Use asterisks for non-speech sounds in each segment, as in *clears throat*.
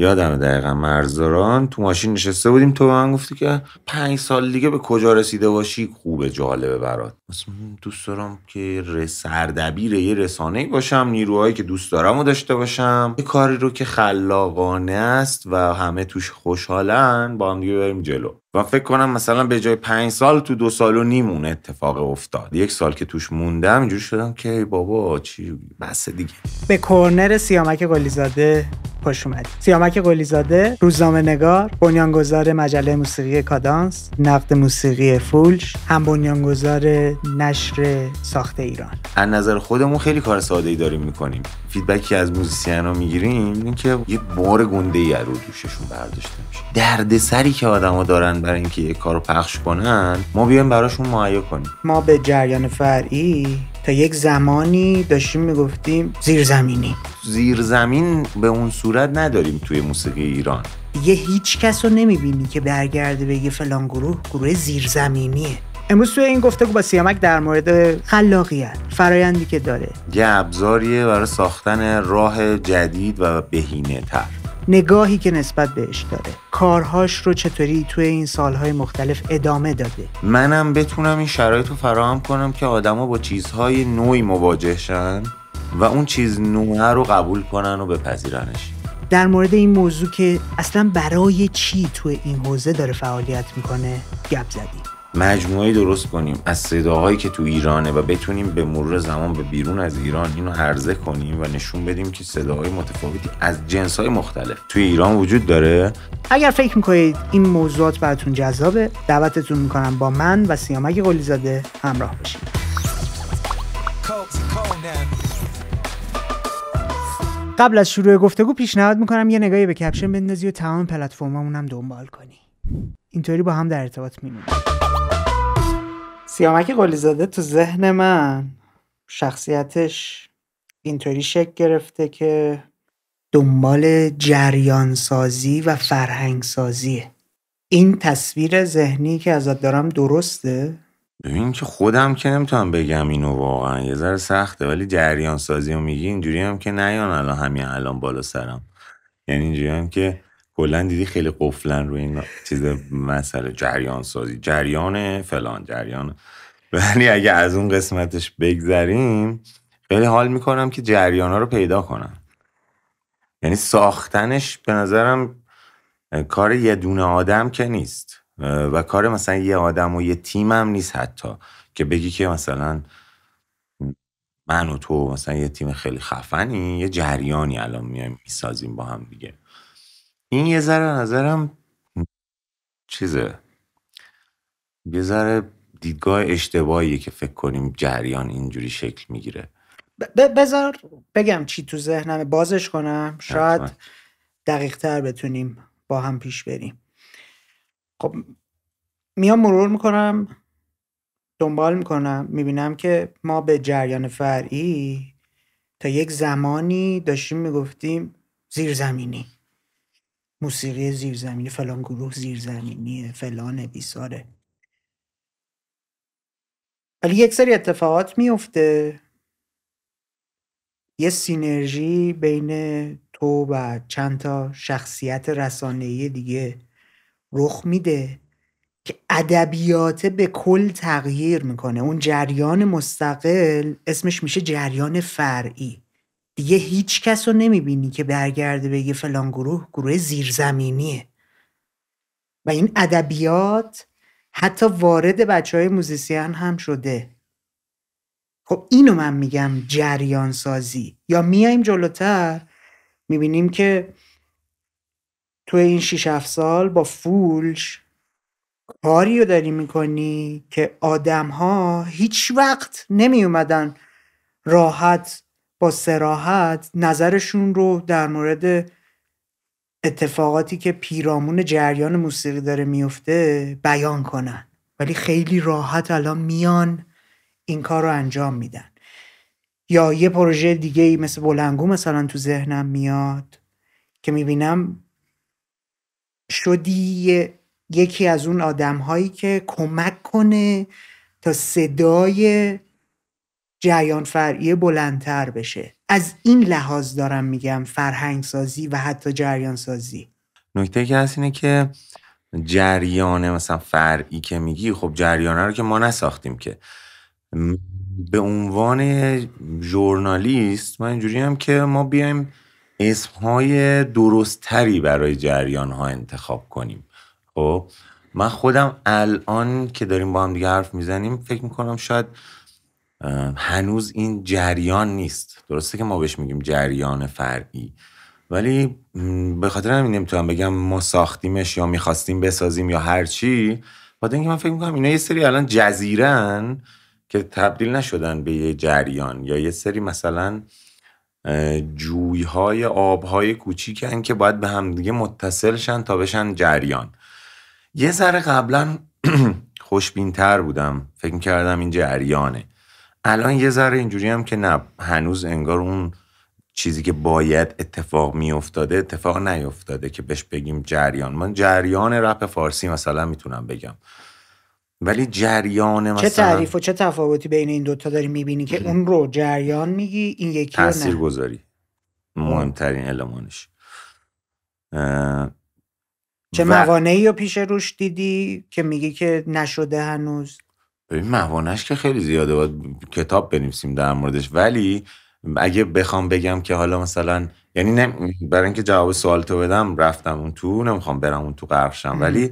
یادم دقیقا مرزداران تو ماشین نشسته بودیم تو به من گفتی که پنج سال دیگه به کجا رسیده باشی خوبه جالبه برات دوست دارم که سردبیر یه رسانه باشم نیروهایی که دوست دارم و داشته باشم یه کاری رو که خلاقانه است و همه توش خوشحالن با هم دیگه بریم جلو فکر کنم مثلا به جای پنج سال تو دو سال و نیمون اتفاق افتاد یک سال که توش موندم اینجوری شدم که بابا چی بس دیگه به کورنر سیامک گلیزاده خوش اومدید سیامک گلیزاده روزنامه نگار بنیانگذار مجله موسیقی کادانس نقد موسیقی فولش هم بنیانگذار نشر ساخت ایران از نظر خودمون خیلی کار ساده ای داریم میکنیم فیدبکی از موزیسین ها میگیریم اینکه یه بار گنده ای رو دوششون برداشته میشه دردسری که آدما دارن برای اینکه یه کارو پخش کنن ما بیایم براشون مهیا کنیم ما به جریان فرعی تا یک زمانی داشتیم میگفتیم زیرزمینی زیرزمین به اون صورت نداریم توی موسیقی ایران یه هیچ کس رو نمیبینی که برگرده بگه فلان گروه گروه زیرزمینیه امروز توی این گفتگو با سیامک در مورد خلاقیت فرایندی که داره یه ابزاریه برای ساختن راه جدید و بهینه تر نگاهی که نسبت بهش داره کارهاش رو چطوری توی این سالهای مختلف ادامه داده منم بتونم این شرایط رو فراهم کنم که آدما با چیزهای نوعی مواجه شن و اون چیز نوعه رو قبول کنن و بپذیرنش در مورد این موضوع که اصلا برای چی توی این حوزه داره فعالیت میکنه گپ زدیم مجموعه درست کنیم از صداهایی که تو ایرانه و بتونیم به مرور زمان به بیرون از ایران اینو هرزه کنیم و نشون بدیم که صداهای متفاوتی از جنسهای مختلف تو ایران وجود داره اگر فکر میکنید این موضوعات براتون جذابه دعوتتون میکنم با من و سیامک قلیزاده همراه باشید قبل از شروع گفتگو پیشنهاد میکنم یه نگاهی به کپشن بندازی و تمام پلتفرمامون هم دنبال کنی اینطوری با هم در ارتباط میمونیم سیامک قلیزاده تو ذهن من شخصیتش اینطوری شکل گرفته که دنبال جریانسازی و فرهنگسازیه این تصویر ذهنی که ازت دارم درسته؟ ببین که خودم که نمیتونم بگم اینو واقعا یه ذره سخته ولی جریان سازی رو میگی اینجوری هم که نیان الان همین الان بالا سرم یعنی اینجوری هم که کلا دیدی خیلی قفلن روی این چیز مسئله جریان سازی جریان فلان جریان ولی اگه از اون قسمتش بگذریم خیلی حال میکنم که جریان ها رو پیدا کنم یعنی ساختنش به نظرم کار یه دونه آدم که نیست و کار مثلا یه آدم و یه تیم هم نیست حتی که بگی که مثلا من و تو مثلا یه تیم خیلی خفنی یه جریانی الان میایم میسازیم با هم دیگه این یه ذره نظرم چیزه یه ذره دیدگاه اشتباهیه که فکر کنیم جریان اینجوری شکل میگیره بذار بگم چی تو ذهنم بازش کنم شاید دقیق تر بتونیم با هم پیش بریم خب میام مرور میکنم دنبال میکنم میبینم که ما به جریان فرعی تا یک زمانی داشتیم میگفتیم زیرزمینی موسیقی زیرزمینی فلان گروه زیرزمینی فلان بیساره ولی یک سری اتفاقات میفته یه سینرژی بین تو و چند تا شخصیت رسانه‌ای دیگه رخ میده که ادبیات به کل تغییر میکنه اون جریان مستقل اسمش میشه جریان فرعی دیگه هیچ کس رو نمیبینی که برگرده بگه فلان گروه گروه زیرزمینیه و این ادبیات حتی وارد بچه های موزیسین هم شده خب اینو من میگم جریان سازی یا میایم جلوتر میبینیم که تو این 6 7 سال با فولش کاری رو داری میکنی که آدم ها هیچ وقت نمی راحت با سراحت نظرشون رو در مورد اتفاقاتی که پیرامون جریان موسیقی داره میفته بیان کنن ولی خیلی راحت الان میان این کار رو انجام میدن یا یه پروژه دیگه ای مثل بلنگو مثلا تو ذهنم میاد که میبینم شدی یکی از اون آدم هایی که کمک کنه تا صدای جریان فرعی بلندتر بشه از این لحاظ دارم میگم فرهنگ سازی و حتی جریان سازی نکته که هست اینه که جریان مثلا فرعی که میگی خب جریانه رو که ما نساختیم که به عنوان ژورنالیست من اینجوری هم که ما بیایم اسمهای درستتری برای جریان ها انتخاب کنیم خب من خودم الان که داریم با هم دیگه حرف میزنیم فکر میکنم شاید هنوز این جریان نیست درسته که ما بهش میگیم جریان فرعی ولی به خاطر همین نمیتونم بگم ما ساختیمش یا میخواستیم بسازیم یا هر چی با اینکه من فکر میکنم اینا یه سری الان جزیرن که تبدیل نشدن به یه جریان یا یه سری مثلا جویهای آبهای کوچیکن که باید به همدیگه متصلشن تا بشن جریان یه ذره قبلا *clears throat* خوشبینتر بودم فکر کردم این جریانه الان یه ذره اینجوری هم که نه هنوز انگار اون چیزی که باید اتفاق میافتاده اتفاق نیفتاده که بهش بگیم جریان من جریان رپ فارسی مثلا میتونم بگم ولی جریان مثلا چه تعریف و چه تفاوتی بین این دوتا داری میبینی که اون رو جریان میگی این یکی تاثیر نه؟ گذاری مهمترین المانش چه موانعی رو پیش روش دیدی که میگی که نشده هنوز ببین موانش که خیلی زیاده باید کتاب بنویسیم در موردش ولی اگه بخوام بگم که حالا مثلا یعنی برای اینکه جواب سوال تو بدم رفتم اون تو نمیخوام برم اون تو قرفشم ولی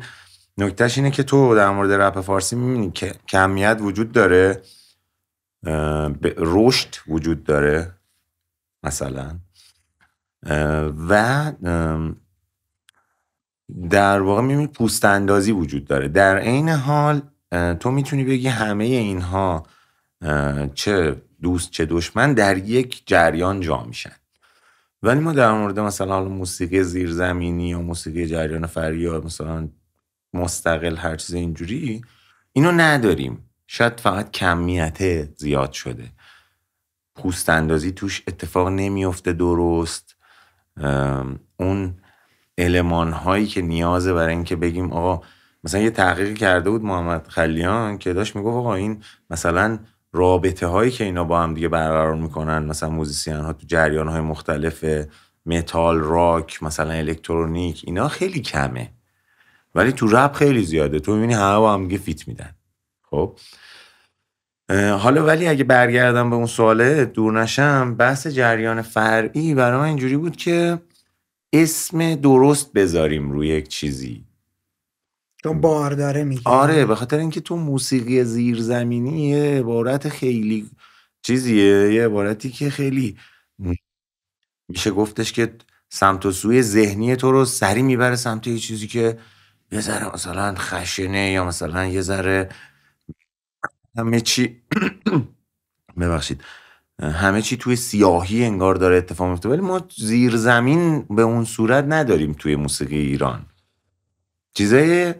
نکتهش اینه که تو در مورد رپ فارسی میبینی که کمیت وجود داره رشد وجود داره مثلا و در واقع میبینی پوست اندازی وجود داره در عین حال تو میتونی بگی همه اینها چه دوست چه دشمن در یک جریان جا میشن ولی ما در مورد مثلا موسیقی زیرزمینی یا موسیقی جریان فری یا مثلا مستقل هر چیز اینجوری اینو نداریم شاید فقط کمیت زیاد شده پوست اندازی توش اتفاق نمیفته درست اون علمان هایی که نیازه برای اینکه بگیم آقا مثلا یه تحقیقی کرده بود محمد خلیان که داشت میگفت آقا این مثلا رابطه هایی که اینا با هم دیگه برقرار میکنن مثلا موزیسین ها تو جریان های مختلف متال راک مثلا الکترونیک اینا خیلی کمه ولی تو رپ خیلی زیاده تو میبینی همه با هم دیگه فیت میدن خب حالا ولی اگه برگردم به اون سواله دور نشم بحث جریان فرعی برای من اینجوری بود که اسم درست بذاریم روی یک چیزی چون داره میگه آره به خاطر اینکه تو موسیقی زیرزمینی یه عبارت خیلی چیزیه یه عبارتی که خیلی میشه گفتش که سمت و سوی ذهنی تو رو سری میبره سمت یه چیزی که یه ذره مثلا خشنه یا مثلا یه ذره همه چی *clears throat* ببخشید همه چی توی سیاهی انگار داره اتفاق میفته ولی ما زیرزمین به اون صورت نداریم توی موسیقی ایران چیزای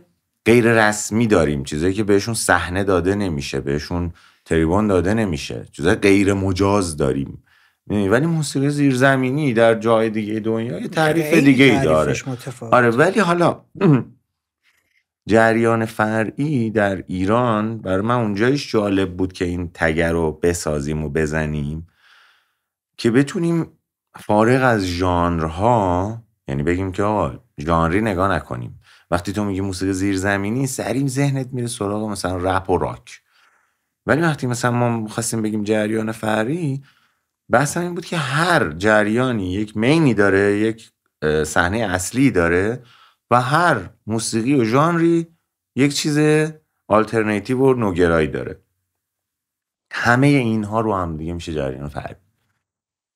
غیر رسمی داریم چیزایی که بهشون صحنه داده نمیشه بهشون تریبون داده نمیشه چیزای غیر مجاز داریم ولی موسیقی زیرزمینی در جای دیگه دنیا یه تعریف دیگه ای داره متفاوت. آره ولی حالا *clears throat* جریان فرعی در ایران برای من اونجایش جالب بود که این تگر رو بسازیم و بزنیم که بتونیم فارغ از ژانرها یعنی بگیم که آقا ژانری نگاه نکنیم وقتی تو میگی موسیقی زیرزمینی سریم ذهنت میره سراغ مثلا رپ و راک ولی وقتی مثلا ما میخواستیم بگیم جریان فری بحث این بود که هر جریانی یک مینی داره یک صحنه اصلی داره و هر موسیقی و ژانری یک چیز آلترنتیو و نوگرایی داره همه اینها رو هم دیگه میشه جریان فری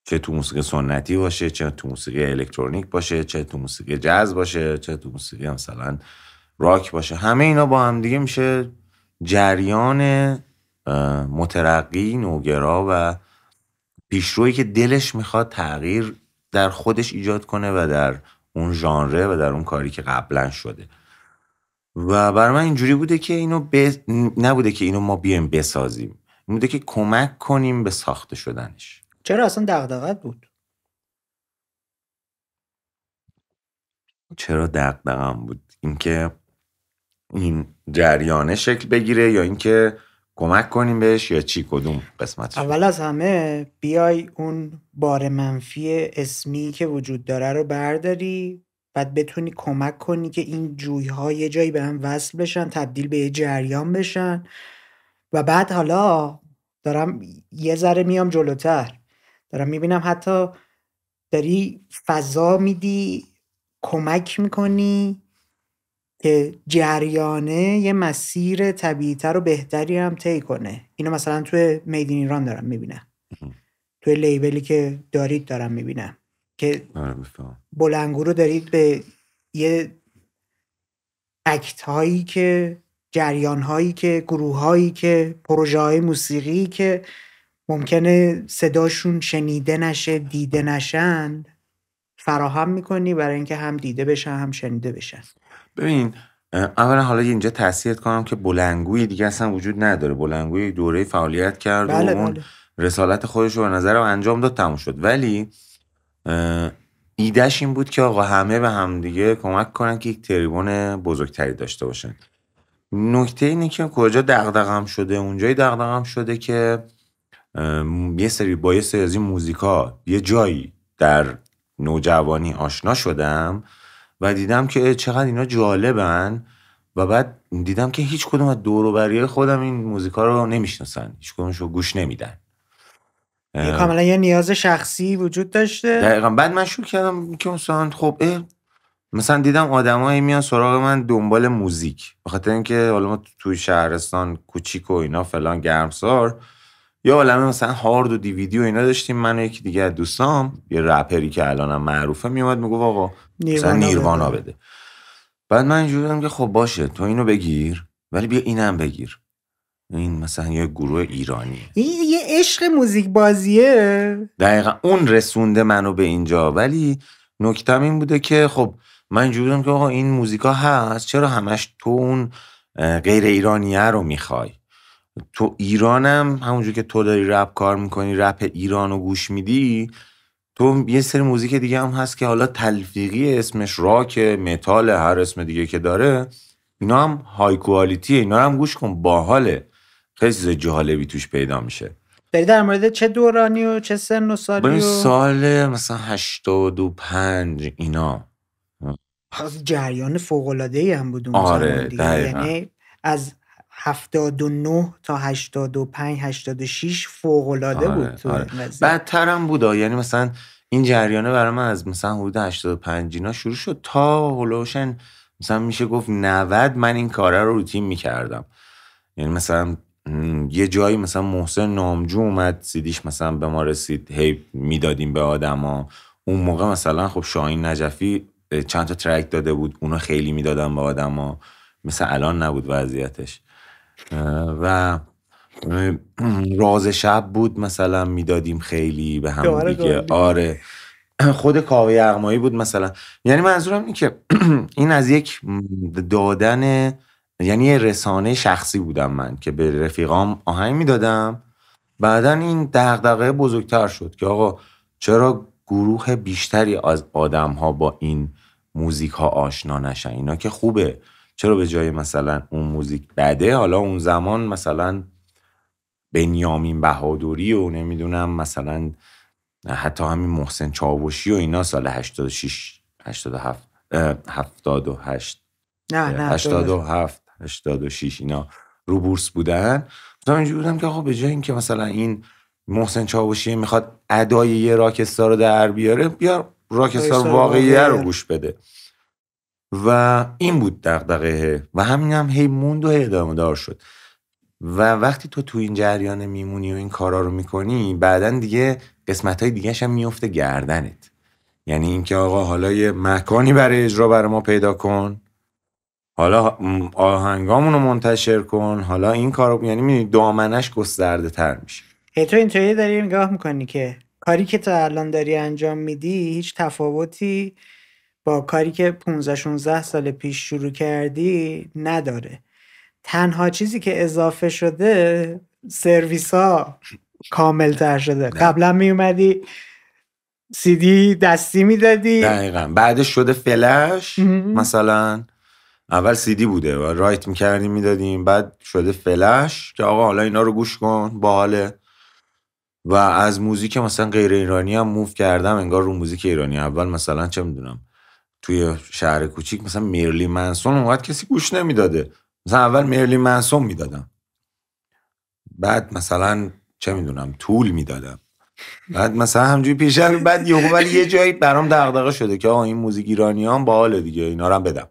چه تو موسیقی سنتی باشه چه تو موسیقی الکترونیک باشه چه تو موسیقی جاز باشه چه تو موسیقی مثلا راک باشه همه اینا با هم دیگه میشه جریان مترقی نوگرا و پیشرویی که دلش میخواد تغییر در خودش ایجاد کنه و در اون ژانره و در اون کاری که قبلا شده و برای من اینجوری بوده که اینو نبوده که اینو ما بیایم بسازیم این بوده که کمک کنیم به ساخته شدنش چرا اصلا دغدغت بود چرا دغدغم بود اینکه این جریانه شکل بگیره یا اینکه کمک کنیم بهش یا چی کدوم قسمت اول از همه بیای اون بار منفی اسمی که وجود داره رو برداری بعد بتونی کمک کنی که این ها یه جایی به هم وصل بشن تبدیل به یه جریان بشن و بعد حالا دارم یه ذره میام جلوتر دارم میبینم حتی داری فضا میدی کمک میکنی که جریانه یه مسیر طبیعیتر و بهتری هم طی کنه اینو مثلا توی میدین ایران دارم میبینم توی لیبلی که دارید دارم میبینم که آره، بلنگو رو دارید به یه اکت هایی که جریان هایی که گروه هایی که پروژه های موسیقی که ممکنه صداشون شنیده نشه دیده نشن فراهم میکنی برای اینکه هم دیده بشن هم شنیده بشن ببین اولا حالا اینجا تاثیر کنم که بلنگوی دیگه اصلا وجود نداره بلنگوی دوره فعالیت کرد و بله، اون بله. رسالت خودش رو به و انجام داد تموم شد ولی ایدهش این بود که آقا همه به همدیگه کمک کنن که یک تریبون بزرگتری داشته باشن نکته اینه که کجا دغدغم شده اونجای دغدغم شده که یه سری با یه این موزیکا یه جایی در نوجوانی آشنا شدم و دیدم که چقدر اینا جالبن و بعد دیدم که هیچ کدوم از بریل خودم این موزیکا رو نمیشناسن هیچ کدومش رو گوش نمیدن کاملا یه نیاز شخصی وجود داشته دقیقا بعد من شروع کردم که مثلا خب مثلا دیدم آدمایی میان سراغ من دنبال موزیک بخاطر اینکه حالا ما توی شهرستان کوچیک و اینا فلان گرمسار یا عالمه مثلا هارد و دیویدی و اینا داشتیم من و یکی دیگه دوستام یه رپری که الانم معروفه میومد میگفت آقا مثلا نیروانا بده بعد من اینجوری که خب باشه تو اینو بگیر ولی بیا اینم بگیر این مثلا یه گروه ایرانی یه عشق موزیک بازیه دقیقا اون رسونده منو به اینجا ولی نکتم این بوده که خب من اینجوری که آقا این موزیکا هست چرا همش تو اون غیر ایرانیه رو میخوای تو ایرانم همونجور که تو داری رپ کار میکنی رپ ایران گوش میدی تو یه سری موزیک دیگه هم هست که حالا تلفیقی اسمش راک متال هر اسم دیگه که داره اینا هم های کوالیتی اینا هم گوش کن باحاله خیلی چیز جالبی توش پیدا میشه داری در مورد چه دورانی و چه سن و سالی و... سال مثلا هشت و پنج اینا جریان فوقلادهی هم بود اون آره یعنی از 79 تا 85 86 فوق العاده بود تو آره. بدترم بود یعنی مثلا این جریانه برای من از مثلا حدود 85 اینا شروع شد تا هولوشن مثلا میشه گفت 90 من این کاره رو روتین میکردم یعنی مثلا یه جایی مثلا محسن نامجو اومد سیدیش مثلا به ما رسید هی میدادیم به آدما اون موقع مثلا خب شاهین نجفی چند تا ترک داده بود اونا خیلی میدادن به آدما مثل الان نبود وضعیتش و *clears throat* راز شب بود مثلا میدادیم خیلی به هم دیگه آره *clears throat* خود کاوه اغمایی بود مثلا یعنی منظورم اینه که *clears throat* این از یک دادن یعنی رسانه شخصی بودم من که به رفیقام آهنگ میدادم بعدا این دغدغه بزرگتر شد که آقا چرا گروه بیشتری از آدم ها با این موزیک ها آشنا نشن اینا که خوبه چرا به جای مثلا اون موزیک بده حالا اون زمان مثلا بنیامین بهادوری و نمیدونم مثلا حتی همین محسن چاوشی و اینا سال 86 87 78 نه نه 87 86 اینا رو بورس بودن مثلا اینجوری بودم که آقا به جای اینکه مثلا این محسن چاوشی میخواد ادای یه راکستار رو در بیاره بیار راکستار واقعیه رو گوش بده و این بود دغدغه و همین هم هی موند و هی ادامه دار شد و وقتی تو تو این جریان میمونی و این کارا رو میکنی بعدا دیگه قسمت های دیگه هم میفته گردنت یعنی اینکه آقا حالا یه مکانی برای اجرا برای ما پیدا کن حالا آهنگامون رو منتشر کن حالا این کارو یعنی میدونی دامنش گسترده تر میشه تو اینطوری داری نگاه میکنی که کاری که تا الان داری انجام میدی هیچ تفاوتی کاری که 15 16 سال پیش شروع کردی نداره تنها چیزی که اضافه شده سرویس ها کامل تر شده قبلا می اومدی سیدی دستی میدادی دقیقا بعدش شده فلش مثلا اول سیدی بوده و رایت میکردیم میدادیم بعد شده فلش که آقا حالا اینا رو گوش کن باحاله و از موزیک مثلا غیر ایرانی هم موو کردم انگار رو موزیک ایرانی اول مثلا چه میدونم توی شهر کوچیک مثلا میرلی منسون اونقدر کسی گوش نمیداده مثلا اول میرلی منسون میدادم بعد مثلا چه میدونم طول میدادم بعد مثلا همجوری پیش بعد یهو ولی یه جایی برام دغدغه شده که آقا این موزیک ایرانیان باحال دیگه اینا رو بدم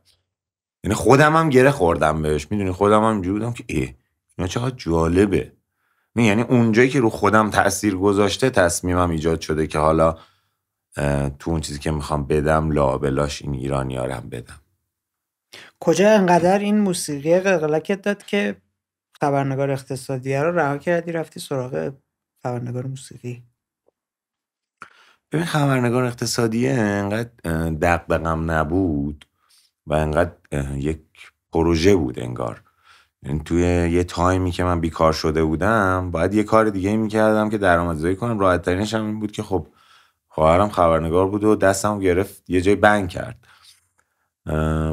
یعنی خودم هم گره خوردم بهش میدونی خودم هم اینجوری بودم که ای اینا چقدر جالبه یعنی اونجایی که رو خودم تاثیر گذاشته تصمیمم ایجاد شده که حالا تو اون چیزی که میخوام بدم لابلاش این ایرانی هم بدم کجا انقدر این موسیقی قلقلکت داد که خبرنگار اقتصادی رو رها کردی رفتی سراغ خبرنگار موسیقی ببین خبرنگار اقتصادی انقدر دقدقم نبود و انقدر یک پروژه بود انگار یعنی توی یه تایمی که من بیکار شده بودم باید یه کار دیگه میکردم که درآمدزایی کنم راحت ترینش هم این بود که خب خواهرم خبرنگار بود و دستم گرفت یه جای بنگ کرد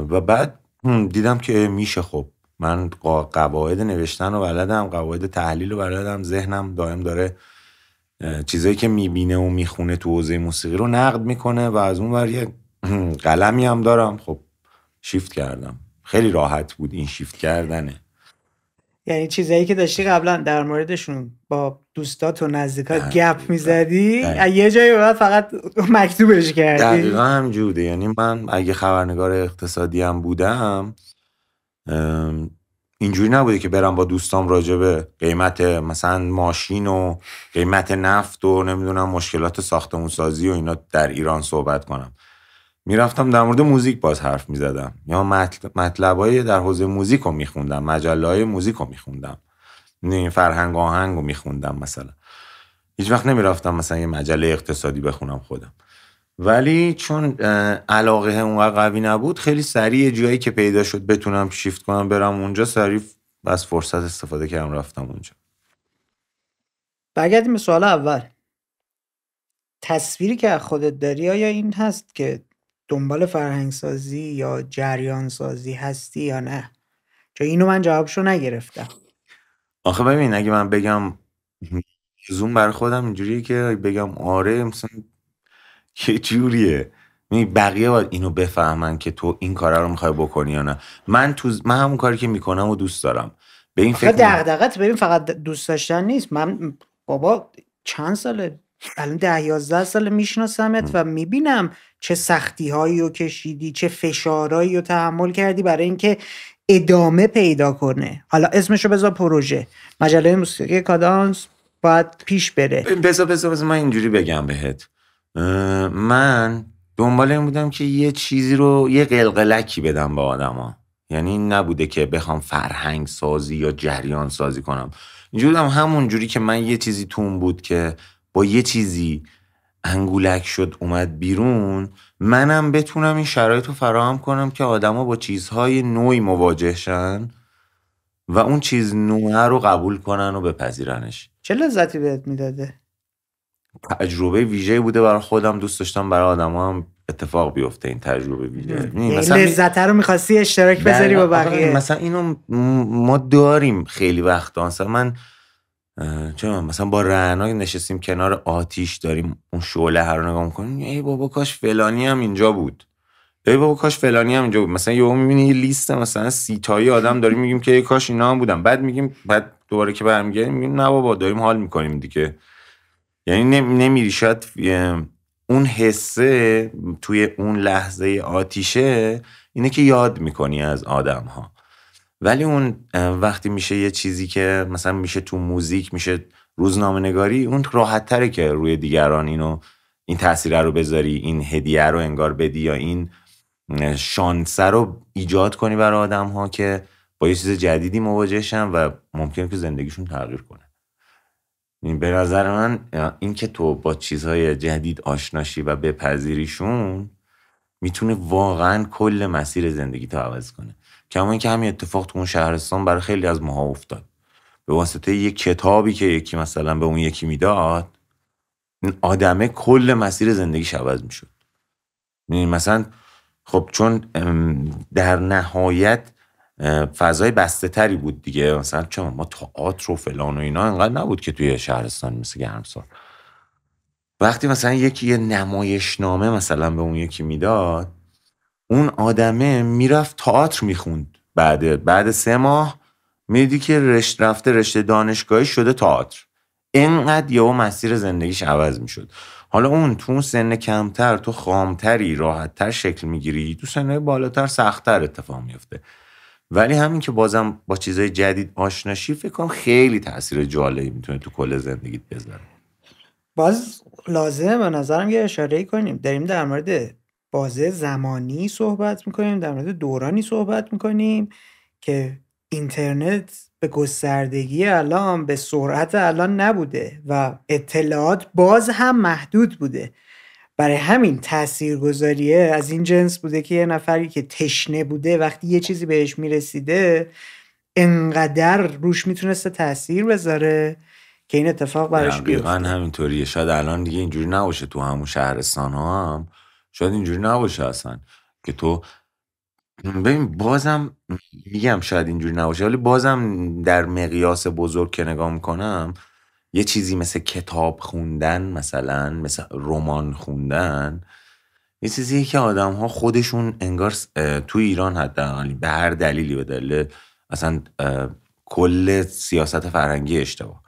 و بعد دیدم که میشه خب من قواعد نوشتن و بلدم قواعد تحلیل و بلدم ذهنم دائم داره چیزایی که میبینه و میخونه تو حوزه موسیقی رو نقد میکنه و از اون ور یه قلمی هم دارم خب شیفت کردم خیلی راحت بود این شیفت کردنه یعنی چیزایی که داشتی قبلا در موردشون با دوستات و نزدیکات گپ میزدی یه جایی به فقط مکتوبش کردی دقیقا جوده. یعنی من اگه خبرنگار اقتصادی هم بودم اینجوری نبوده که برم با دوستام راجبه قیمت مثلا ماشین و قیمت نفت و نمیدونم مشکلات ساختمون و اینا در ایران صحبت کنم میرفتم در مورد موزیک باز حرف میزدم یا مطلب های در حوزه موزیک رو میخوندم مجله های موزیک رو میخوندم این فرهنگ آهنگ رو میخوندم مثلا هیچ وقت نمیرفتم مثلا یه مجله اقتصادی بخونم خودم ولی چون علاقه اونقدر قوی نبود خیلی سریع جایی که پیدا شد بتونم شیفت کنم برم اونجا سریع از فرصت استفاده کردم رفتم اونجا برگردیم به سوال اول تصویری که خودت داری آیا این هست که دنبال فرهنگ سازی یا جریان سازی هستی یا نه چون اینو من جوابشو نگرفتم آخه ببین اگه من بگم زوم بر خودم اینجوریه که بگم آره مثلا یه جوریه می یعنی بقیه باید اینو بفهمن که تو این کار رو میخوای بکنی یا نه من تو من همون کاری که میکنم و دوست دارم به این فکر دغدغت ببین فقط دوست داشتن نیست من بابا چند ساله الان ده یازده ساله میشناسمت و میبینم چه سختی هایی رو کشیدی چه فشارهایی رو تحمل کردی برای اینکه ادامه پیدا کنه حالا رو بذار پروژه مجله موسیقی کادانس باید پیش بره بذار بذار بذار من اینجوری بگم بهت من دنبال این بودم که یه چیزی رو یه قلقلکی بدم به آدما یعنی این نبوده که بخوام فرهنگ سازی یا جریان سازی کنم اینجوری بودم همون جوری که من یه چیزی تون بود که با یه چیزی انگولک شد اومد بیرون منم بتونم این شرایط رو فراهم کنم که آدما با چیزهای نوعی مواجه شن و اون چیز نوعه رو قبول کنن و بپذیرنش چه لذتی بهت میداده تجربه ویژه بوده برای خودم دوست داشتم برای آدما هم اتفاق بیفته این تجربه ویژه یعنی یعنی لذت رو میخواستی اشتراک بله، بذاری با بقیه مثلا اینو ما داریم خیلی وقت مثلا من چون مثلا با رعنا نشستیم کنار آتیش داریم اون شعله هر نگاه میکنیم ای بابا کاش فلانی هم اینجا بود ای بابا کاش فلانی هم اینجا بود مثلا یهو میبینی یه لیست مثلا سیتایی آدم داریم میگیم که ای کاش اینا هم بودن بعد میگیم بعد دوباره که برمیگردیم میگیم نه بابا داریم حال میکنیم دیگه یعنی نمیری شاید اون حسه توی اون لحظه آتیشه اینه که یاد میکنی از آدم ها ولی اون وقتی میشه یه چیزی که مثلا میشه تو موزیک میشه روزنامه نگاری اون راحت تره که روی دیگران اینو این تاثیر رو بذاری این هدیه رو انگار بدی یا این شانسه رو ایجاد کنی برای آدم ها که با یه چیز جدیدی شن و ممکنه که زندگیشون تغییر کنه این به نظر من این که تو با چیزهای جدید آشناشی و بپذیریشون میتونه واقعا کل مسیر زندگی تو عوض کنه کما اینکه همین اتفاق تو اون شهرستان برای خیلی از ماها افتاد به واسطه یک کتابی که یکی مثلا به اون یکی میداد این آدمه کل مسیر زندگی عوض میشد یعنی مثلا خب چون در نهایت فضای بسته تری بود دیگه مثلا چون ما تئاتر و فلان و اینا انقدر نبود که توی شهرستان مثل گرمسار وقتی مثلا یکی یه نامه مثلا به اون یکی میداد اون آدمه میرفت تئاتر میخوند بعد بعد سه ماه میدی که رشت رفته رشته دانشگاهی شده تئاتر اینقدر یهو مسیر زندگیش عوض میشد حالا اون تو سن کمتر تو خامتری راحتتر شکل میگیری تو سن بالاتر سختتر اتفاق میفته ولی همین که بازم با چیزای جدید آشناشی فکر کنم خیلی تاثیر جالبی میتونه تو کل زندگیت بذاره باز لازمه به نظرم یه اشاره کنیم داریم در مورد بازه زمانی صحبت میکنیم در مورد دورانی صحبت میکنیم که اینترنت به گستردگی الان به سرعت الان نبوده و اطلاعات باز هم محدود بوده برای همین تاثیرگذاریه از این جنس بوده که یه نفری که تشنه بوده وقتی یه چیزی بهش میرسیده انقدر روش میتونسته تاثیر بذاره که این اتفاق براش بیفته همینطوریه شاید الان دیگه اینجوری نباشه تو همون شهرستان ها هم شاید اینجوری نباشه اصلا که تو ببین بازم میگم شاید اینجوری نباشه ولی بازم در مقیاس بزرگ که نگاه میکنم یه چیزی مثل کتاب خوندن مثلا مثل رمان خوندن یه چیزی که آدم ها خودشون انگار تو ایران حتی به هر دلیلی به دلیل اصلا کل سیاست فرنگی اشتباه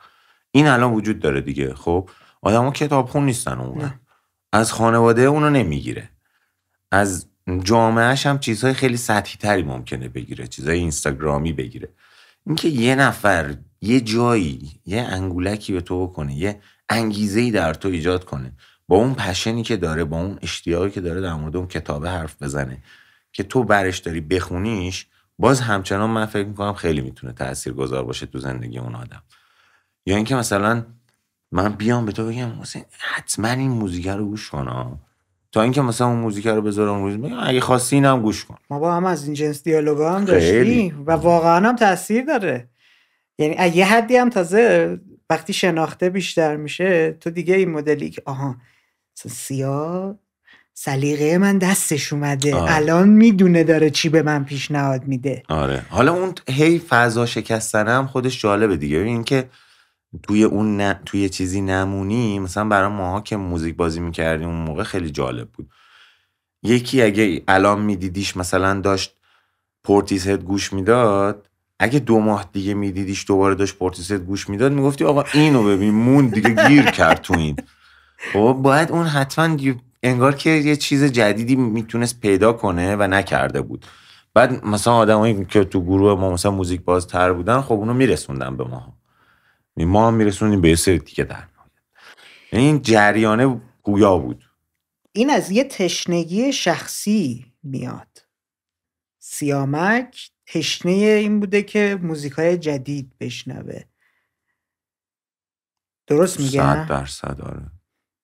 این الان وجود داره دیگه خب آدم ها کتاب خون نیستن اون از خانواده اونو نمیگیره از جامعهش هم چیزهای خیلی سطحی تری ممکنه بگیره چیزهای اینستاگرامی بگیره اینکه یه نفر یه جایی یه انگولکی به تو بکنه یه انگیزه ای در تو ایجاد کنه با اون پشنی که داره با اون اشتیاقی که داره در مورد اون کتابه حرف بزنه که تو برش داری بخونیش باز همچنان من فکر میکنم خیلی میتونه تاثیرگذار باشه تو زندگی اون آدم یا اینکه مثلا من بیام به تو بگم حسین حتما این موزیک رو گوش کن تا اینکه مثلا اون موزیک رو بذارم روز میگم اگه خواستی اینم گوش کن ما با هم از این جنس دیالوگا هم داشتیم و واقعا هم تاثیر داره یعنی یه حدی هم تازه وقتی شناخته بیشتر میشه تو دیگه این مدلی که آها سیاه سلیقه من دستش اومده آره. الان میدونه داره چی به من پیشنهاد میده آره حالا اون هی فضا شکستن خودش جالبه دیگه این که توی اون توی چیزی نمونی مثلا برای ماها که موزیک بازی میکردیم اون موقع خیلی جالب بود یکی اگه الان میدیدیش مثلا داشت پورتیس هد گوش میداد اگه دو ماه دیگه میدیدیش دوباره داشت پورتیس گوش میداد میگفتی آقا اینو ببین مون دیگه گیر کرد تو این خب باید اون حتما انگار که یه چیز جدیدی میتونست پیدا کنه و نکرده بود بعد مثلا آدمایی که تو گروه ما مثلا موزیک بازتر بودن خب اونو میرسوندن به ما یعنی ما هم میرسونیم به یه دیگه در یعنی این جریانه گویا بود این از یه تشنگی شخصی میاد سیامک تشنه این بوده که موزیکای جدید بشنوه درست میگه صد درصد آره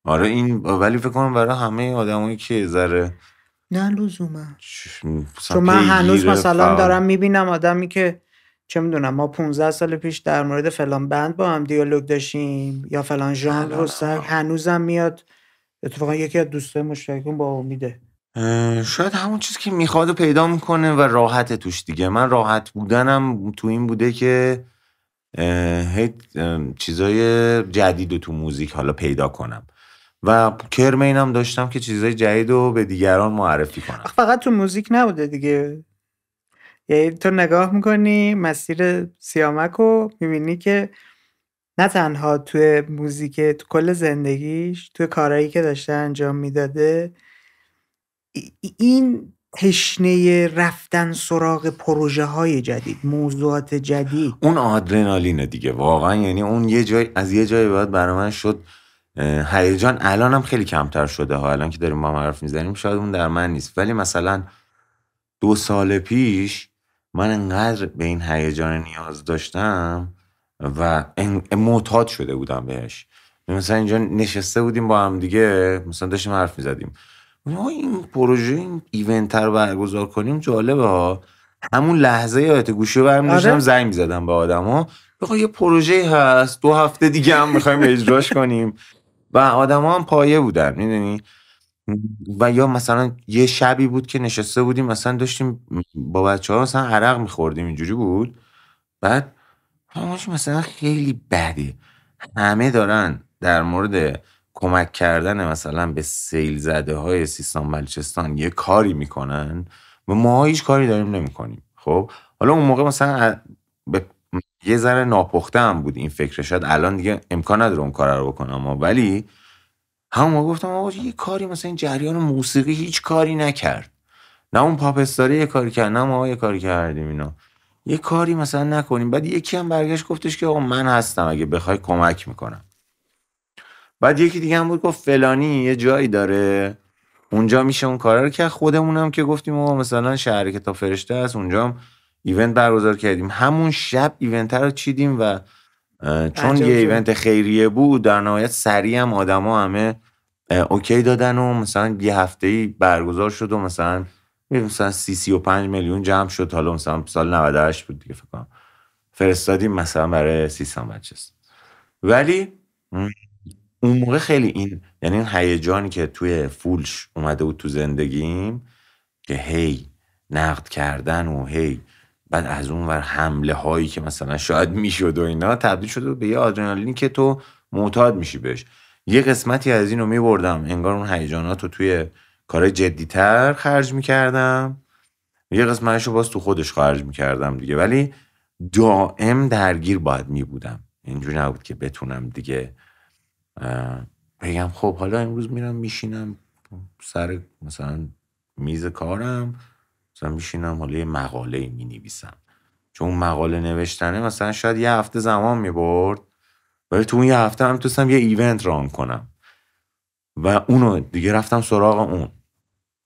آره این ولی فکر کنم برای همه آدمایی که ذره نه لزومه چون من هنوز مثلا دارم میبینم آدمی که چه میدونم ما 15 سال پیش در مورد فلان بند با هم دیالوگ داشتیم یا فلان ژانر رو سر هنوزم میاد اتفاقا یکی از دوستای مشترکون با امیده شاید همون چیزی که میخواد پیدا میکنه و راحت توش دیگه من راحت بودنم تو این بوده که چیزای جدید رو تو موزیک حالا پیدا کنم و کرم اینم داشتم که چیزای جدید رو به دیگران معرفی کنم فقط تو موزیک نبوده دیگه یعنی تو نگاه میکنی مسیر سیامک رو میبینی که نه تنها توی موزیک تو کل زندگیش توی کارهایی که داشته انجام میداده این تشنه رفتن سراغ پروژه های جدید موضوعات جدید اون آدرنالینه دیگه واقعا یعنی اون یه جای از یه جایی باید برای من شد هیجان الان هم خیلی کمتر شده ها الان که داریم ما معرف حرف میزنیم شاید اون در من نیست ولی مثلا دو سال پیش من انقدر به این هیجان نیاز داشتم و معتاد شده بودم بهش مثلا اینجا نشسته بودیم با هم دیگه مثلا داشتیم حرف میزدیم این پروژه این ایونت رو برگزار کنیم جالبه ها همون لحظه یادت گوشی برم برمی داشتم آره. زنگ میزدم به آدما بخوا یه پروژه هست دو هفته دیگه هم میخوایم اجراش کنیم و آدما هم پایه بودن میدونی و یا مثلا یه شبی بود که نشسته بودیم مثلا داشتیم با بچه ها مثلا عرق میخوردیم اینجوری بود بعد همش مثلا خیلی بده همه دارن در مورد کمک کردن مثلا به سیل زده های سیستان بلوچستان یه کاری میکنن و ما هیچ کاری داریم نمیکنیم خب حالا اون موقع مثلا به یه ذره ناپخته هم بود این فکر شد الان دیگه امکان نداره اون کار رو بکنم ولی همون گفتم آقا یه کاری مثلا این جریان موسیقی هیچ کاری نکرد نه اون پاپستاری یه کاری کرد نه ما یه کاری کردیم اینا یه کاری مثلا نکنیم بعد یکی هم برگشت گفتش که آقا من هستم اگه بخوای کمک میکنم بعد یکی دیگه هم بود گفت فلانی یه جایی داره اونجا میشه اون کارا رو که خودمونم که گفتیم آقا مثلا شهر تا فرشته است اونجا هم ایونت برگزار کردیم همون شب ایونت رو چیدیم و چون یه ایونت خیریه بود در نهایت سریع هم آدما همه اوکی دادن و مثلا یه هفته ای برگزار شد و مثلا مثلا سی سی و پنج میلیون جمع شد حالا مثلا سال 98 بود دیگه فکر کنم فرستادی مثلا برای سام ولی اون موقع خیلی این یعنی این هیجانی که توی فولش اومده بود تو زندگیم که هی نقد کردن و هی بعد از اون ور حمله هایی که مثلا شاید میشد و اینا تبدیل شده به یه آدرنالینی که تو معتاد میشی بهش یه قسمتی از اینو میبردم انگار اون هیجانات رو توی کار جدیتر خرج میکردم یه قسمتش رو باز تو خودش خرج میکردم دیگه ولی دائم درگیر باید میبودم اینجوری نبود که بتونم دیگه بگم خب حالا امروز میرم میشینم سر مثلا میز کارم مثلا میشینم حالا یه مقاله می نویسم چون مقاله نوشتنه مثلا شاید یه هفته زمان می برد ولی تو اون یه هفته هم توستم یه ایونت ران کنم و اونو دیگه رفتم سراغ اون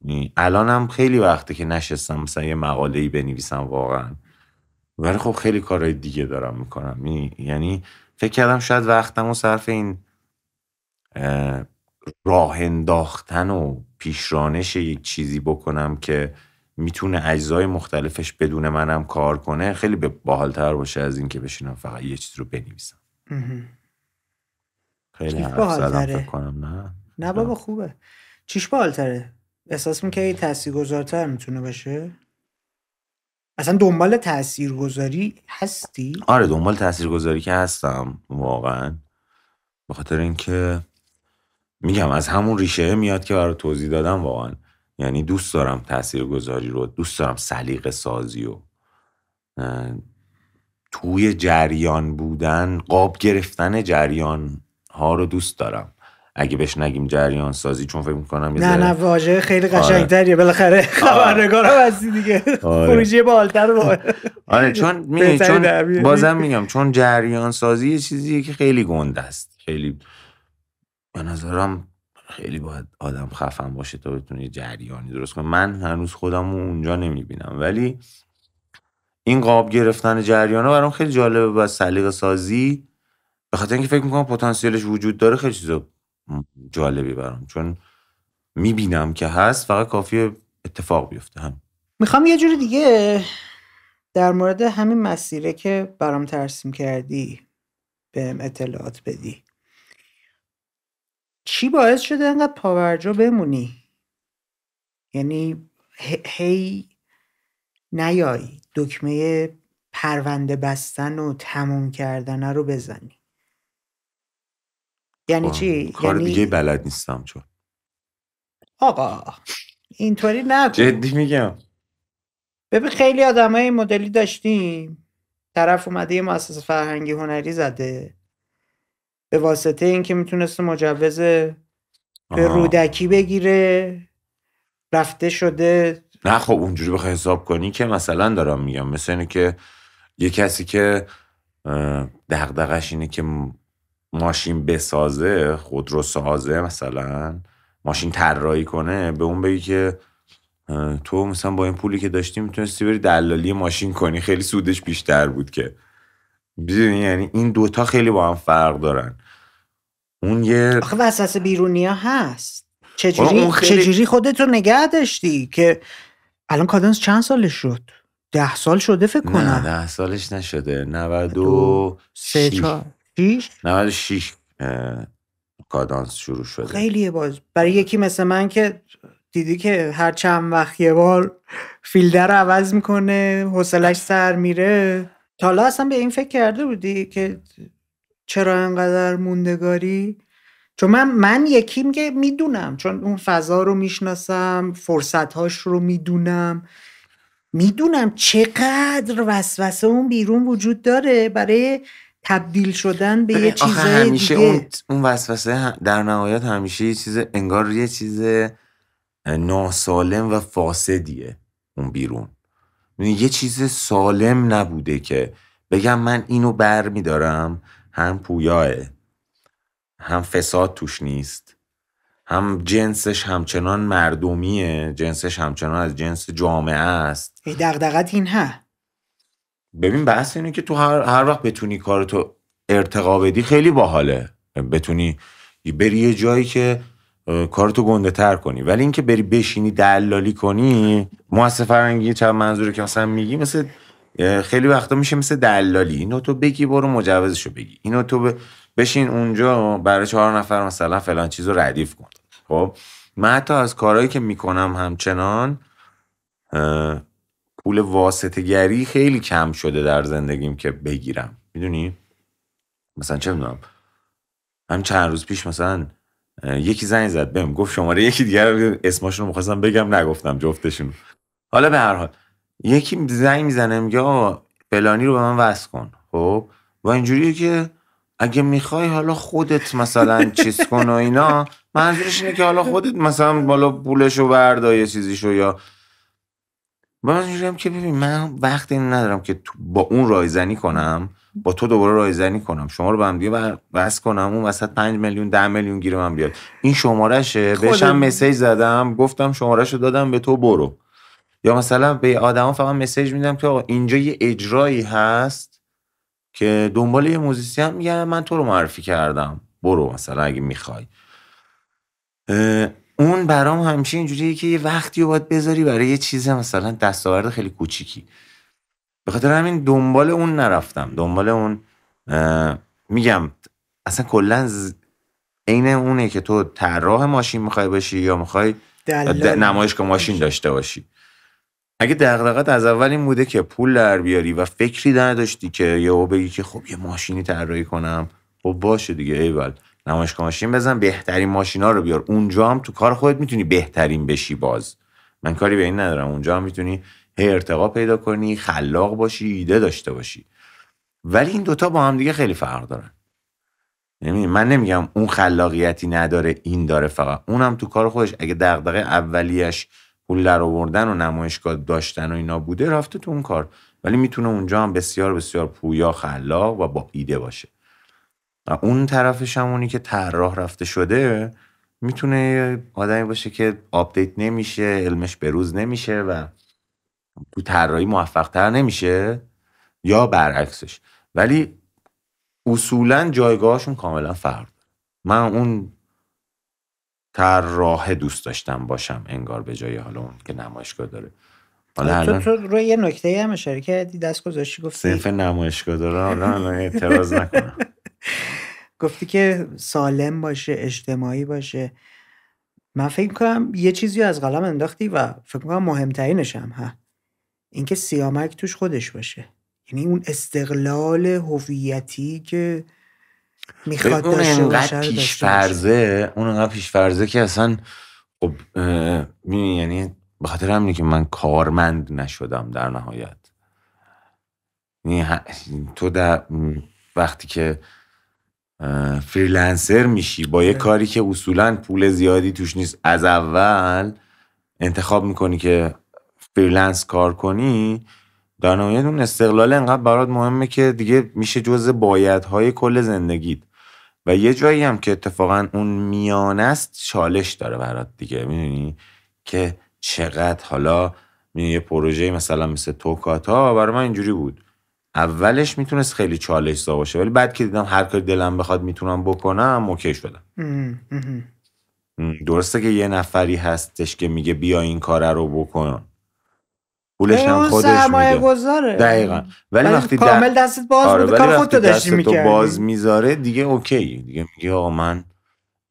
یعنی الانم خیلی وقته که نشستم مثلا یه مقاله ای بنویسم واقعا ولی خب خیلی کارهای دیگه دارم میکنم یعنی-, یعنی فکر کردم شاید وقتم و صرف این راه انداختن و پیشرانش یک چیزی بکنم که میتونه اجزای مختلفش بدون منم کار کنه خیلی به باحالتر باشه از اینکه بشینم فقط یه چیز رو بنویسم خیلی فکر کنم نه نه بابا خوبه چیش باحالتره احساس میکنی تاثیرگذارتر میتونه باشه اصلا دنبال تاثیرگذاری هستی آره دنبال تاثیرگذاری که هستم واقعا به خاطر اینکه میگم از همون ریشه میاد که برای توضیح دادم واقعا یعنی دوست دارم گذاری رو دوست دارم سلیقه سازی و توی جریان بودن قاب گرفتن جریان ها رو دوست دارم اگه بهش نگیم جریان سازی چون فکر میکنم نه نه واژه خیلی قشنگتریه آره. بالاخره آره. خبرنگارم هستی دیگه خروجی آره. بالتر آره چون بازم میگم چون جریان سازی یه چیزیه که خیلی گنده است خیلی به نظرم خیلی باید آدم خفن باشه تا بتونی جریانی درست کنه من هنوز خودم اونجا نمیبینم ولی این قاب گرفتن جریان ها برام خیلی جالبه و سلیق سازی به خاطر اینکه فکر میکنم پتانسیلش وجود داره خیلی چیزا جالبی برام چون میبینم که هست فقط کافی اتفاق بیفته هم میخوام یه جور دیگه در مورد همین مسیره که برام ترسیم کردی به اطلاعات بدی چی باعث شده انقدر پاورجا بمونی یعنی هی نیای دکمه پرونده بستن و تموم کردن رو بزنی یعنی چی؟ خب، کار یعنی... دیگه بلد نیستم چون آقا اینطوری نه جدی میگم ببین خیلی آدم های مدلی داشتیم طرف اومده یه مؤسسه فرهنگی هنری زده به واسطه اینکه میتونسته مجوز به رودکی بگیره رفته شده نه خب اونجوری بخوای حساب کنی که مثلا دارم میگم مثل اینه که یه کسی که دغدغش اینه که ماشین بسازه خودرو سازه مثلا ماشین طراحی کنه به اون بگی که تو مثلا با این پولی که داشتی میتونستی بری دلالی ماشین کنی خیلی سودش بیشتر بود که بیدونی یعنی این دوتا خیلی با هم فرق دارن اون یه آخه بیرونی بیرونیا هست چجوری, اون خیلی... نگه داشتی که الان کادنس چند سالش شد ده سال شده فکر کنم نه ده سالش نشده و 96 کادانس شروع شده خیلیه باز برای یکی مثل من که دیدی که هر چند وقت یه بار فیلدر رو عوض میکنه حوصلش سر میره تا حالا اصلا به این فکر کرده بودی که چرا انقدر موندگاری چون من من یکیم که میدونم چون اون فضا رو میشناسم فرصتهاش رو میدونم میدونم چقدر وسوسه اون بیرون وجود داره برای تبدیل شدن به یه چیز اون, اون وسوسه در نهایت همیشه یه چیز انگار یه چیز ناسالم و فاسدیه اون بیرون یعنی یه چیز سالم نبوده که بگم من اینو بر میدارم هم پویاه هم فساد توش نیست هم جنسش همچنان مردمیه جنسش همچنان از جنس جامعه است ای دقدقت این ها ببین بحث اینه که تو هر, هر وقت بتونی کارتو ارتقا بدی خیلی باحاله بتونی بری یه جایی که کارتو گنده تر کنی ولی اینکه بری بشینی دلالی کنی مؤسسه فرنگی چند منظوره که مثلا میگی مثل خیلی وقتا میشه مثل دلالی اینو تو بگی برو مجوزشو بگی اینو تو بشین اونجا برای چهار نفر مثلا فلان چیزو ردیف کن خب من حتی از کارهایی که میکنم همچنان پول واسطه گری خیلی کم شده در زندگیم که بگیرم میدونی مثلا چه میدونم هم چند روز پیش مثلا یکی زنگ زد بهم گفت شماره یکی دیگر اسمشون رو میخواستم بگم نگفتم جفتشون حالا به هر حال یکی زنگ میزنه میگه آقا فلانی رو به من وصل کن خب و اینجوریه که اگه میخوای حالا خودت مثلا چیز کن و اینا منظورش اینه که حالا خودت مثلا بالا پولشو بردا یه چیزیشو یا با اینجوریم که ببین من وقت این ندارم که با اون رایزنی کنم با تو دوباره رایزنی کنم شما رو به هم دیگه بس کنم اون وسط 5 میلیون 10 میلیون گیر من بیاد این شمارهشه بهشم هم مسیج زدم گفتم شمارهشو دادم به تو برو یا مثلا به آدما فقط مسیج میدم که آقا اینجا یه اجرایی هست که دنبال یه هم میگم من تو رو معرفی کردم برو مثلا اگه میخوای اون برام همیشه اینجوریه که یه وقتی رو باید بذاری برای یه چیز مثلا دستاورد خیلی کوچیکی به خاطر همین دنبال اون نرفتم دنبال اون میگم اصلا کلا عین اونه که تو طراح ماشین میخوای باشی یا میخوای نمایشگاه ماشین داشته باشی اگه دغدغت از اول این بوده که پول در بیاری و فکری نداشتی که یا بگی که خب یه ماشینی طراحی کنم خب باشه دیگه ایول نمایشگاه ماشین بزن بهترین ماشینا رو بیار اونجا هم تو کار خودت میتونی بهترین بشی باز من کاری به این ندارم اونجا هم میتونی هی ارتقا پیدا کنی خلاق باشی ایده داشته باشی ولی این دوتا با هم دیگه خیلی فرق دارن یعنی من نمیگم اون خلاقیتی نداره این داره فقط اونم تو کار خودش اگه دغدغه اولیش پول در آوردن و نمایشگاه داشتن و اینا بوده رفته تو اون کار ولی میتونه اونجا هم بسیار بسیار پویا خلاق و با ایده باشه و اون طرفش هم اونی که طراح رفته شده میتونه آدمی باشه که آپدیت نمیشه علمش به روز نمیشه و تو طراحی موفق تر نمیشه یا برعکسش ولی اصولا جایگاهشون کاملا فرق من اون طراح دوست داشتم باشم انگار به جای حالا اون که نمایشگاه داره حالا تو, تو روی یه نکته هم اشاره کردی دست گذاشتی گفتی صرف نمایشگاه داره حالا اعتراض نکنم *laughs* گفتی که سالم باشه اجتماعی باشه من فکر کنم یه چیزی از قلم انداختی و فکر کنم مهمترینش هم اینکه سیامک توش خودش باشه یعنی اون استقلال هویتی که میخواد داشته باشه پیش فرزه اون انقدر پیش فرزه که اصلا خب یعنی به خاطر همینه که من کارمند نشدم در نهایت یعنی تو در وقتی که فریلنسر میشی با یه کاری که اصولا پول زیادی توش نیست از اول انتخاب میکنی که فریلنس کار کنی در نهایت اون استقلال انقدر برات مهمه که دیگه میشه جزء بایدهای کل زندگیت و یه جایی هم که اتفاقا اون میان است چالش داره برات دیگه میدونی که چقدر حالا یه پروژه مثلا مثل توکاتا برای من اینجوری بود اولش میتونست خیلی چالش زا باشه ولی بعد که دیدم هر کاری دلم بخواد میتونم بکنم اوکی شدم درسته که یه نفری هستش که میگه بیا این کار رو بکن پولش هم خودش سرمایه میده گذاره. دقیقا ولی وقتی کامل دستت باز آره کار خودت داشتی میکردی باز میذاره دیگه اوکی دیگه میگه آقا من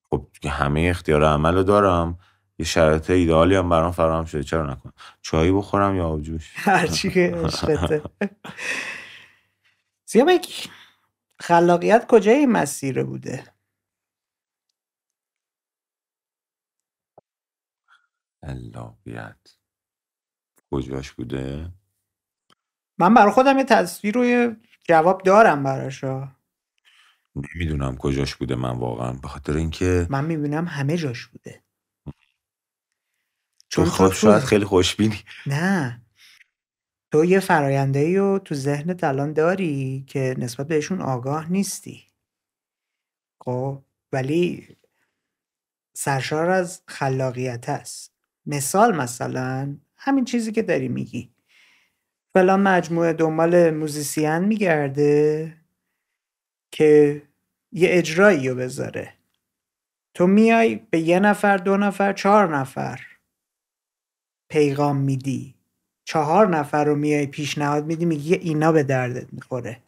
خب همه اختیار عملو دارم یه شرایط ایدئالی هم برام فراهم شده چرا نکنم چایی بخورم یا آبجوش *laughs* هرچی که سیام *laughs* سیامک خلاقیت کجای این مسیر بوده خلاقیت کجاش بوده من برای خودم یه تصویر رو جواب دارم براشا نمیدونم کجاش بوده من واقعا به خاطر اینکه من میبینم همه جاش بوده چون خواب شاید خیلی خوشبینی نه تو یه ای رو تو ذهن الان داری که نسبت بهشون آگاه نیستی خب ولی سرشار از خلاقیت است مثال مثلا همین چیزی که داری میگی فلان مجموعه دنبال موزیسین میگرده که یه اجرایی رو بذاره تو میای به یه نفر دو نفر چهار نفر پیغام میدی چهار نفر رو میای پیشنهاد میدی میگی اینا به دردت میخوره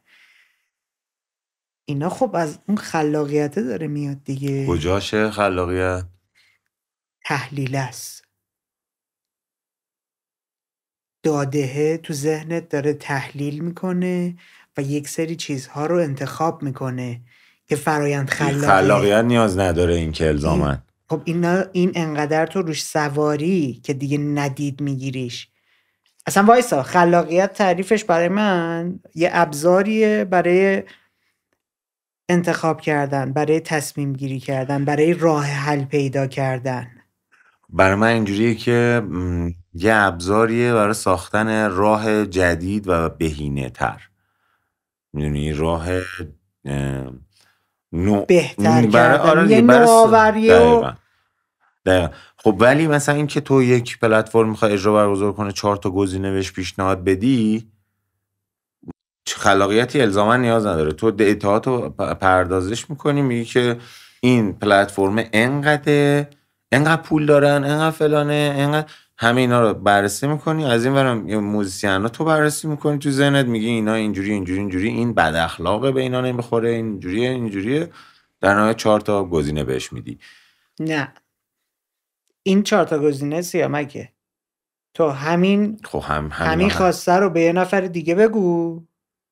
اینا خب از اون خلاقیت داره میاد دیگه کجاشه خلاقیت تحلیل است دادهه تو ذهنت داره تحلیل میکنه و یک سری چیزها رو انتخاب میکنه که فرایند خلاقیت خلاقیت نیاز نداره این که الزامن خب این, این انقدر تو روش سواری که دیگه ندید میگیریش اصلا وایسا خلاقیت تعریفش برای من یه ابزاریه برای انتخاب کردن برای تصمیم گیری کردن برای راه حل پیدا کردن برای من اینجوریه که یه ابزاریه برای ساختن راه جدید و بهینه تر میدونی راه نو... بهتر برای آره یه خب ولی مثلا اینکه تو یک پلتفرم میخوای اجرا برگزار کنه چهار تا گزینه بهش پیشنهاد بدی خلاقیتی الزاما نیاز نداره تو دیتاهات رو پردازش میکنی میگی که این پلتفرم انقدر انقدر پول دارن انقدر فلانه انقدر همه اینا رو بررسی میکنی از این ورم موزیسین رو تو بررسی میکنی تو ذهنت میگی اینا اینجوری اینجوری اینجوری این بد اخلاقه به اینا نمیخوره اینجوری اینجوری در نهای چهار تا گزینه بهش میدی نه این چهار تا گزینه سیامکه تو همین خب هم همین, خواسته رو به یه نفر دیگه بگو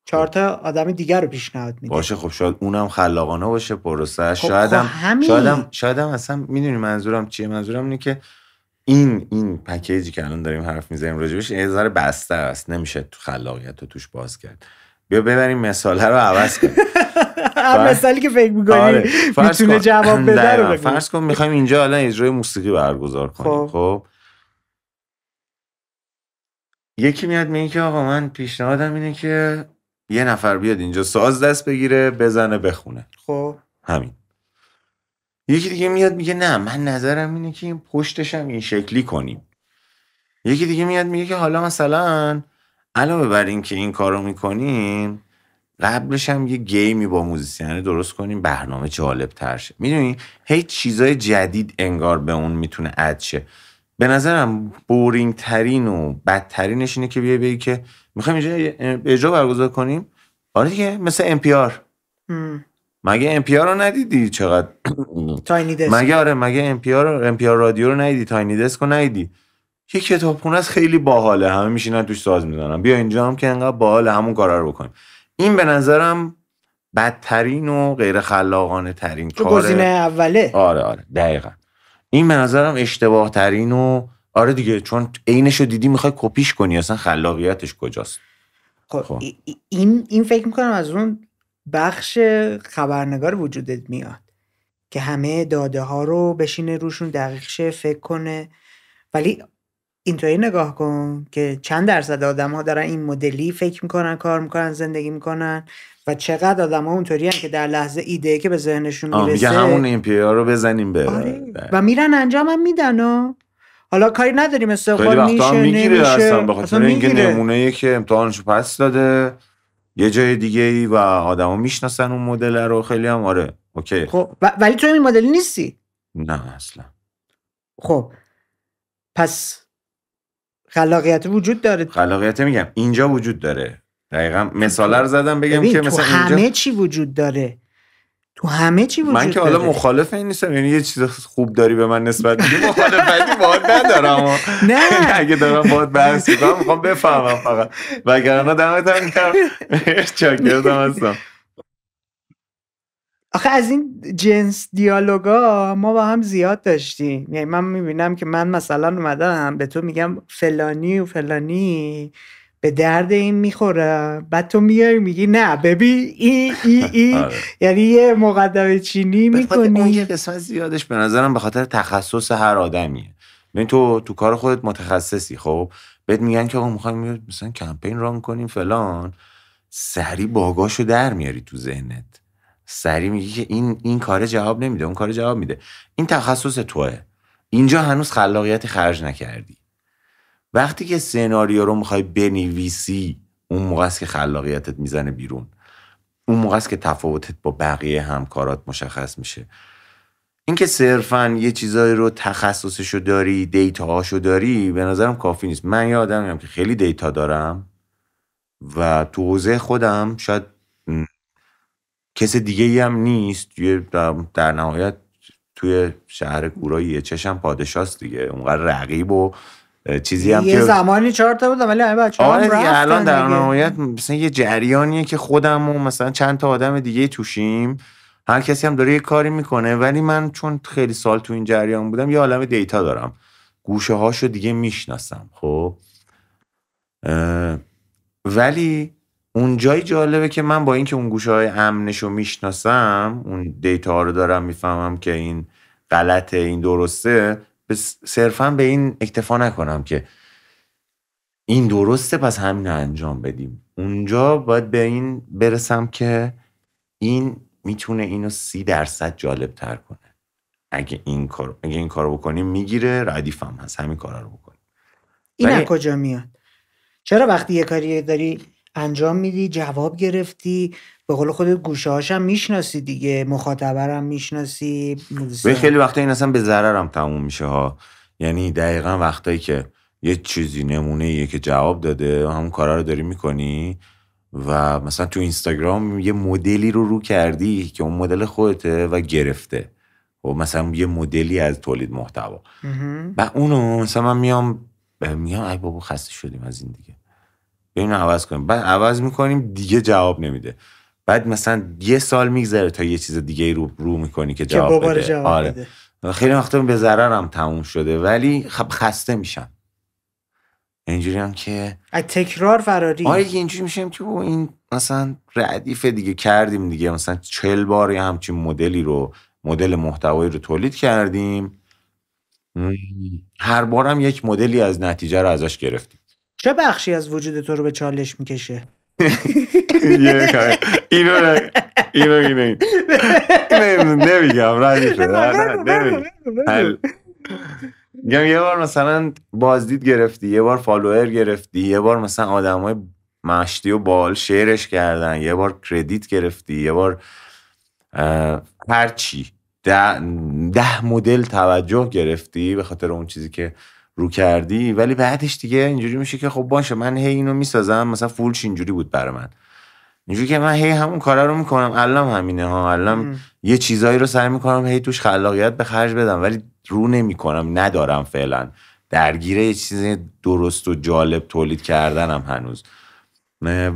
چهار خب. تا آدم دیگر رو پیشنهاد میده باشه خب شاید اونم خلاقانه باشه پروسه خب شاید خب، هم اصلا میدونی منظورم چیه منظورم اینه که این این پکیجی که الان داریم حرف میزنیم راجبش یه ذره بسته است نمیشه تو خلاقیت رو توش باز کرد بیا ببریم مثاله رو عوض کنیم *laughs* مثالی که فکر میکنی آره، میتونه جواب بده رو بگیم. فرض کن میخوایم اینجا الان اجرای موسیقی برگزار کنیم خب. خب یکی میاد میگه که آقا من پیشنهادم اینه که یه نفر بیاد اینجا ساز دست بگیره بزنه بخونه خب همین یکی دیگه میاد میگه نه من نظرم اینه که این پشتش هم این شکلی کنیم یکی دیگه میاد میگه که حالا مثلا علاوه بر این که این کارو میکنیم قبلش هم یه گیمی با موزیسینه درست کنیم برنامه جالب تر شه میدونی هیچ چیزای جدید انگار به اون میتونه اد شه به نظرم بورینگ ترین و بدترینش اینه که بیای بگی که میخوایم اینجا اجرا برگزار کنیم آره دیگه مثل ام مگه امپیار رو ندیدی چقدر تاینی دسک مگه آره مگه امپیار امپیار رادیو رو ندیدی تاینی دسک رو ندیدی یه کتابخونه است خیلی باحاله همه میشینن توش ساز میزنن بیا اینجا هم که انقدر باحال همون کارا رو بکنیم این به نظرم بدترین و غیر خلاقانه ترین کاره گزینه اوله آره آره دقیقا این به نظرم اشتباه ترین و آره دیگه چون عینشو دیدی میخوای کپیش کنی اصلا خلاقیتش کجاست خب, خب. این این فکر میکنم از اون بخش خبرنگار وجودت میاد که همه داده ها رو بشینه روشون دقیق شه فکر کنه ولی اینطوری نگاه کن که چند درصد آدم ها دارن این مدلی فکر میکنن کار میکنن زندگی میکنن و چقدر آدم ها اونطوری که در لحظه ایده که به ذهنشون میرسه همون این پی رو بزنیم به آره. بله. و میرن انجام هم میدن و حالا کاری نداریم استخدام میشه نمیشه اصلا اینکه نمونه که امتحانشو پس داده یه جای دیگه ای و آدما میشناسن اون مدل رو خیلی هم آره اوکی خب ولی تو این مدل نیستی نه اصلا خب پس خلاقیت وجود داره خلاقیت میگم اینجا وجود داره دقیقا مثال خب، رو زدم بگم که همه چی وجود داره تو همه چی وجود من که حالا مخالف این نیستم یعنی یه چیز خوب داری به من نسبت میدی مخالفتی باهات ندارم *laughs* نه *laughs* یعنی اگه دارم باید بحث میخوام بفهمم فقط وگرنه دمت هم گرم *laughs* هستم آخه از این جنس دیالوگا ما با هم زیاد داشتیم یعنی من میبینم که من مثلا اومدم به تو میگم فلانی و فلانی به درد این میخوره بعد تو میای میگی نه ببین این ای ای *laughs* آره. یعنی یه مقدمه چینی میکنی اون یه قسمت زیادش به نظرم به خاطر تخصص هر آدمیه ببین تو تو کار خودت متخصصی خب بهت میگن که آقا میخوایم مثلا کمپین ران کنیم فلان سری باگاشو در میاری تو ذهنت سری میگی که این این کار جواب نمیده اون کار جواب میده این تخصص توه اینجا هنوز خلاقیت خرج نکردی وقتی که سناریو رو میخوای بنویسی اون موقع است که خلاقیتت میزنه بیرون اون موقع است که تفاوتت با بقیه همکارات مشخص میشه اینکه صرفا یه چیزایی رو تخصصشو داری هاشو داری به نظرم کافی نیست من یادم آدمیم که خیلی دیتا دارم و تو حوزه خودم شاید کس دیگه ای هم نیست در نهایت توی شهر گورایی چشم پادشاست دیگه اونقدر رقیب و چیزی هم یه زمانی چهار تا بودم ولی آره بچه آره هم آره الان در نهایت مثلا یه جریانیه که خودم و مثلا چند تا آدم دیگه توشیم هر کسی هم داره یه کاری میکنه ولی من چون خیلی سال تو این جریان بودم یه عالم دیتا دارم گوشه هاشو دیگه میشناسم خب ولی جای جالبه که من با اینکه اون گوشه های امنش رو میشناسم اون دیتا رو دارم میفهمم که این غلطه این درسته صرفا به این اکتفا نکنم که این درسته پس همین انجام بدیم اونجا باید به این برسم که این میتونه اینو سی درصد جالب تر کنه اگه این کار اگه این کارو بکنیم میگیره ردیفم هست همین کارا رو بکنیم این از کجا میاد چرا وقتی یه کاری داری انجام میدی جواب گرفتی به قول خودت گوشه هاشم میشناسی دیگه مخاطبرم میشناسی به خیلی وقتا این اصلا به ضررم تموم میشه ها یعنی دقیقا وقتایی که یه چیزی نمونه یه که جواب داده همون کارا رو داری میکنی و مثلا تو اینستاگرام یه مدلی رو رو کردی که اون مدل خودته و گرفته و خب مثلا یه مدلی از تولید محتوا و اونو مثلا من میام میام ای بابا خسته شدیم از این دیگه ببین عوض کنیم بعد عوض میکنیم دیگه جواب نمیده بعد مثلا یه سال میگذره تا یه چیز دیگه رو رو میکنی که جواب بده. آره. خیلی وقتا به ضررم تموم شده ولی خب خسته میشم اینجوری هم که تکرار فراری آره اینجوری میشیم که این مثلا ردیف دیگه کردیم دیگه مثلا چل بار همچین مدلی رو مدل محتوایی رو تولید کردیم هر بارم یک مدلی از نتیجه رو ازش گرفتیم چه بخشی از وجود تو رو به چالش میکشه اینو اینو یه بار مثلا بازدید گرفتی یه بار فالوور گرفتی یه بار مثلا های مشتی و بال شعرش کردن یه بار کردیت گرفتی یه بار هرچی ده, ده مدل توجه گرفتی به خاطر اون چیزی که رو کردی ولی بعدش دیگه اینجوری میشه که خب باشه من هی اینو میسازم مثلا فولش اینجوری بود برای من اینجوری که من هی همون کارا رو میکنم الان همینه ها الان یه چیزایی رو سعی میکنم هی توش خلاقیت به خرج بدم ولی رو نمیکنم ندارم فعلا درگیره یه چیز درست و جالب تولید کردنم هنوز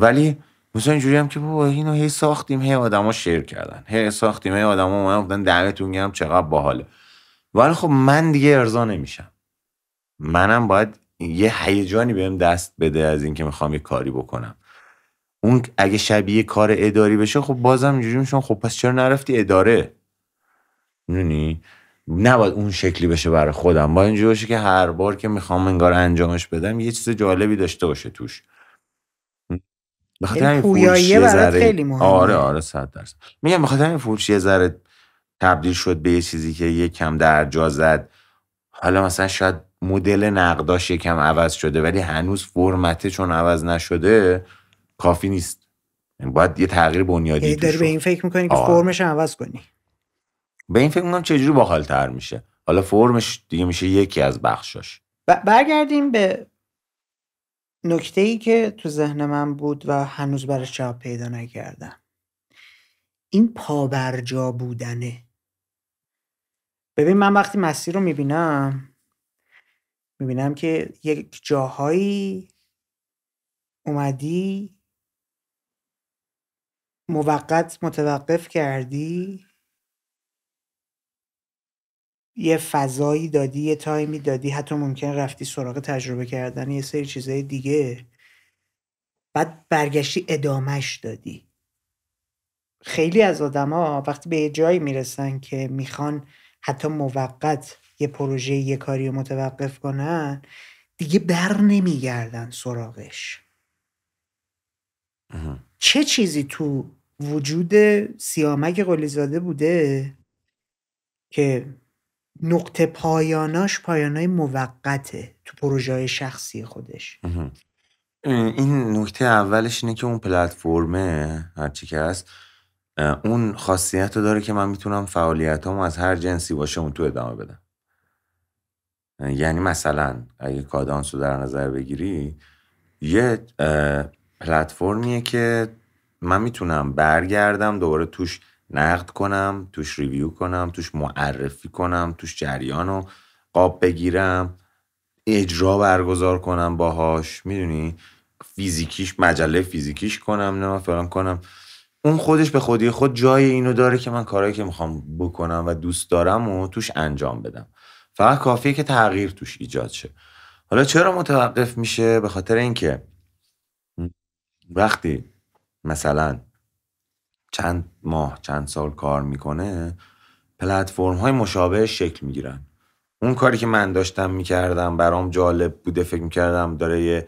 ولی مثلا اینجوری هم که بابا اینو هی ساختیم هی آدما شیر کردن هی ساختیم هی آدما من گفتن دمتون گرم چقدر باحاله ولی خب من دیگه ارضا نمیشم منم باید یه هیجانی بهم دست بده از اینکه میخوام یه کاری بکنم اون اگه شبیه کار اداری بشه خب بازم اینجوری میشون خب پس چرا نرفتی اداره نونی نباید اون شکلی بشه برای خودم با اینجوری باشه که هر بار که میخوام انگار انجامش بدم یه چیز جالبی داشته باشه توش بخاطر این یعنی یه خیلی آره آره درصد میگم بخاطر این فروش یه تبدیل شد به یه چیزی که یه کم درجا زد حالا مثلا شاید مدل نقداش یکم عوض شده ولی هنوز فرمته چون عوض نشده کافی نیست یعنی باید یه تغییر بنیادی داری به این فکر میکنی که فرمش عوض کنی به این فکر میکنم چجوری باحال تر میشه حالا فرمش دیگه میشه یکی از بخشاش برگردیم به نکته ای که تو ذهن من بود و هنوز برش جواب پیدا نکردم این پابرجا بودنه ببین من وقتی مسیر رو میبینم میبینم که یک جاهایی اومدی موقت متوقف کردی یه فضایی دادی یه تایمی دادی حتی ممکن رفتی سراغ تجربه کردن یه سری چیزای دیگه بعد برگشتی ادامهش دادی خیلی از آدما وقتی به یه جایی میرسن که میخوان حتی موقت یه پروژه یه کاری رو متوقف کنن دیگه بر نمیگردن سراغش چه چیزی تو وجود سیامک قلیزاده بوده که نقطه پایاناش پایانای موقته تو پروژه شخصی خودش این نکته اولش اینه که اون پلتفرمه هرچی که هست اون خاصیت رو داره که من میتونم فعالیت از هر جنسی باشه اون تو ادامه بدم یعنی مثلا اگه کادانس رو در نظر بگیری یه پلتفرمیه که من میتونم برگردم دوباره توش نقد کنم توش ریویو کنم توش معرفی کنم توش جریان رو قاب بگیرم اجرا برگزار کنم باهاش میدونی فیزیکیش مجله فیزیکیش کنم نه فلان کنم اون خودش به خودی خود جای اینو داره که من کارهایی که میخوام بکنم و دوست دارم و توش انجام بدم فقط کافیه که تغییر توش ایجاد شه حالا چرا متوقف میشه به خاطر اینکه وقتی مثلا چند ماه چند سال کار میکنه پلتفرم های مشابه شکل میگیرن اون کاری که من داشتم میکردم برام جالب بوده فکر میکردم داره یه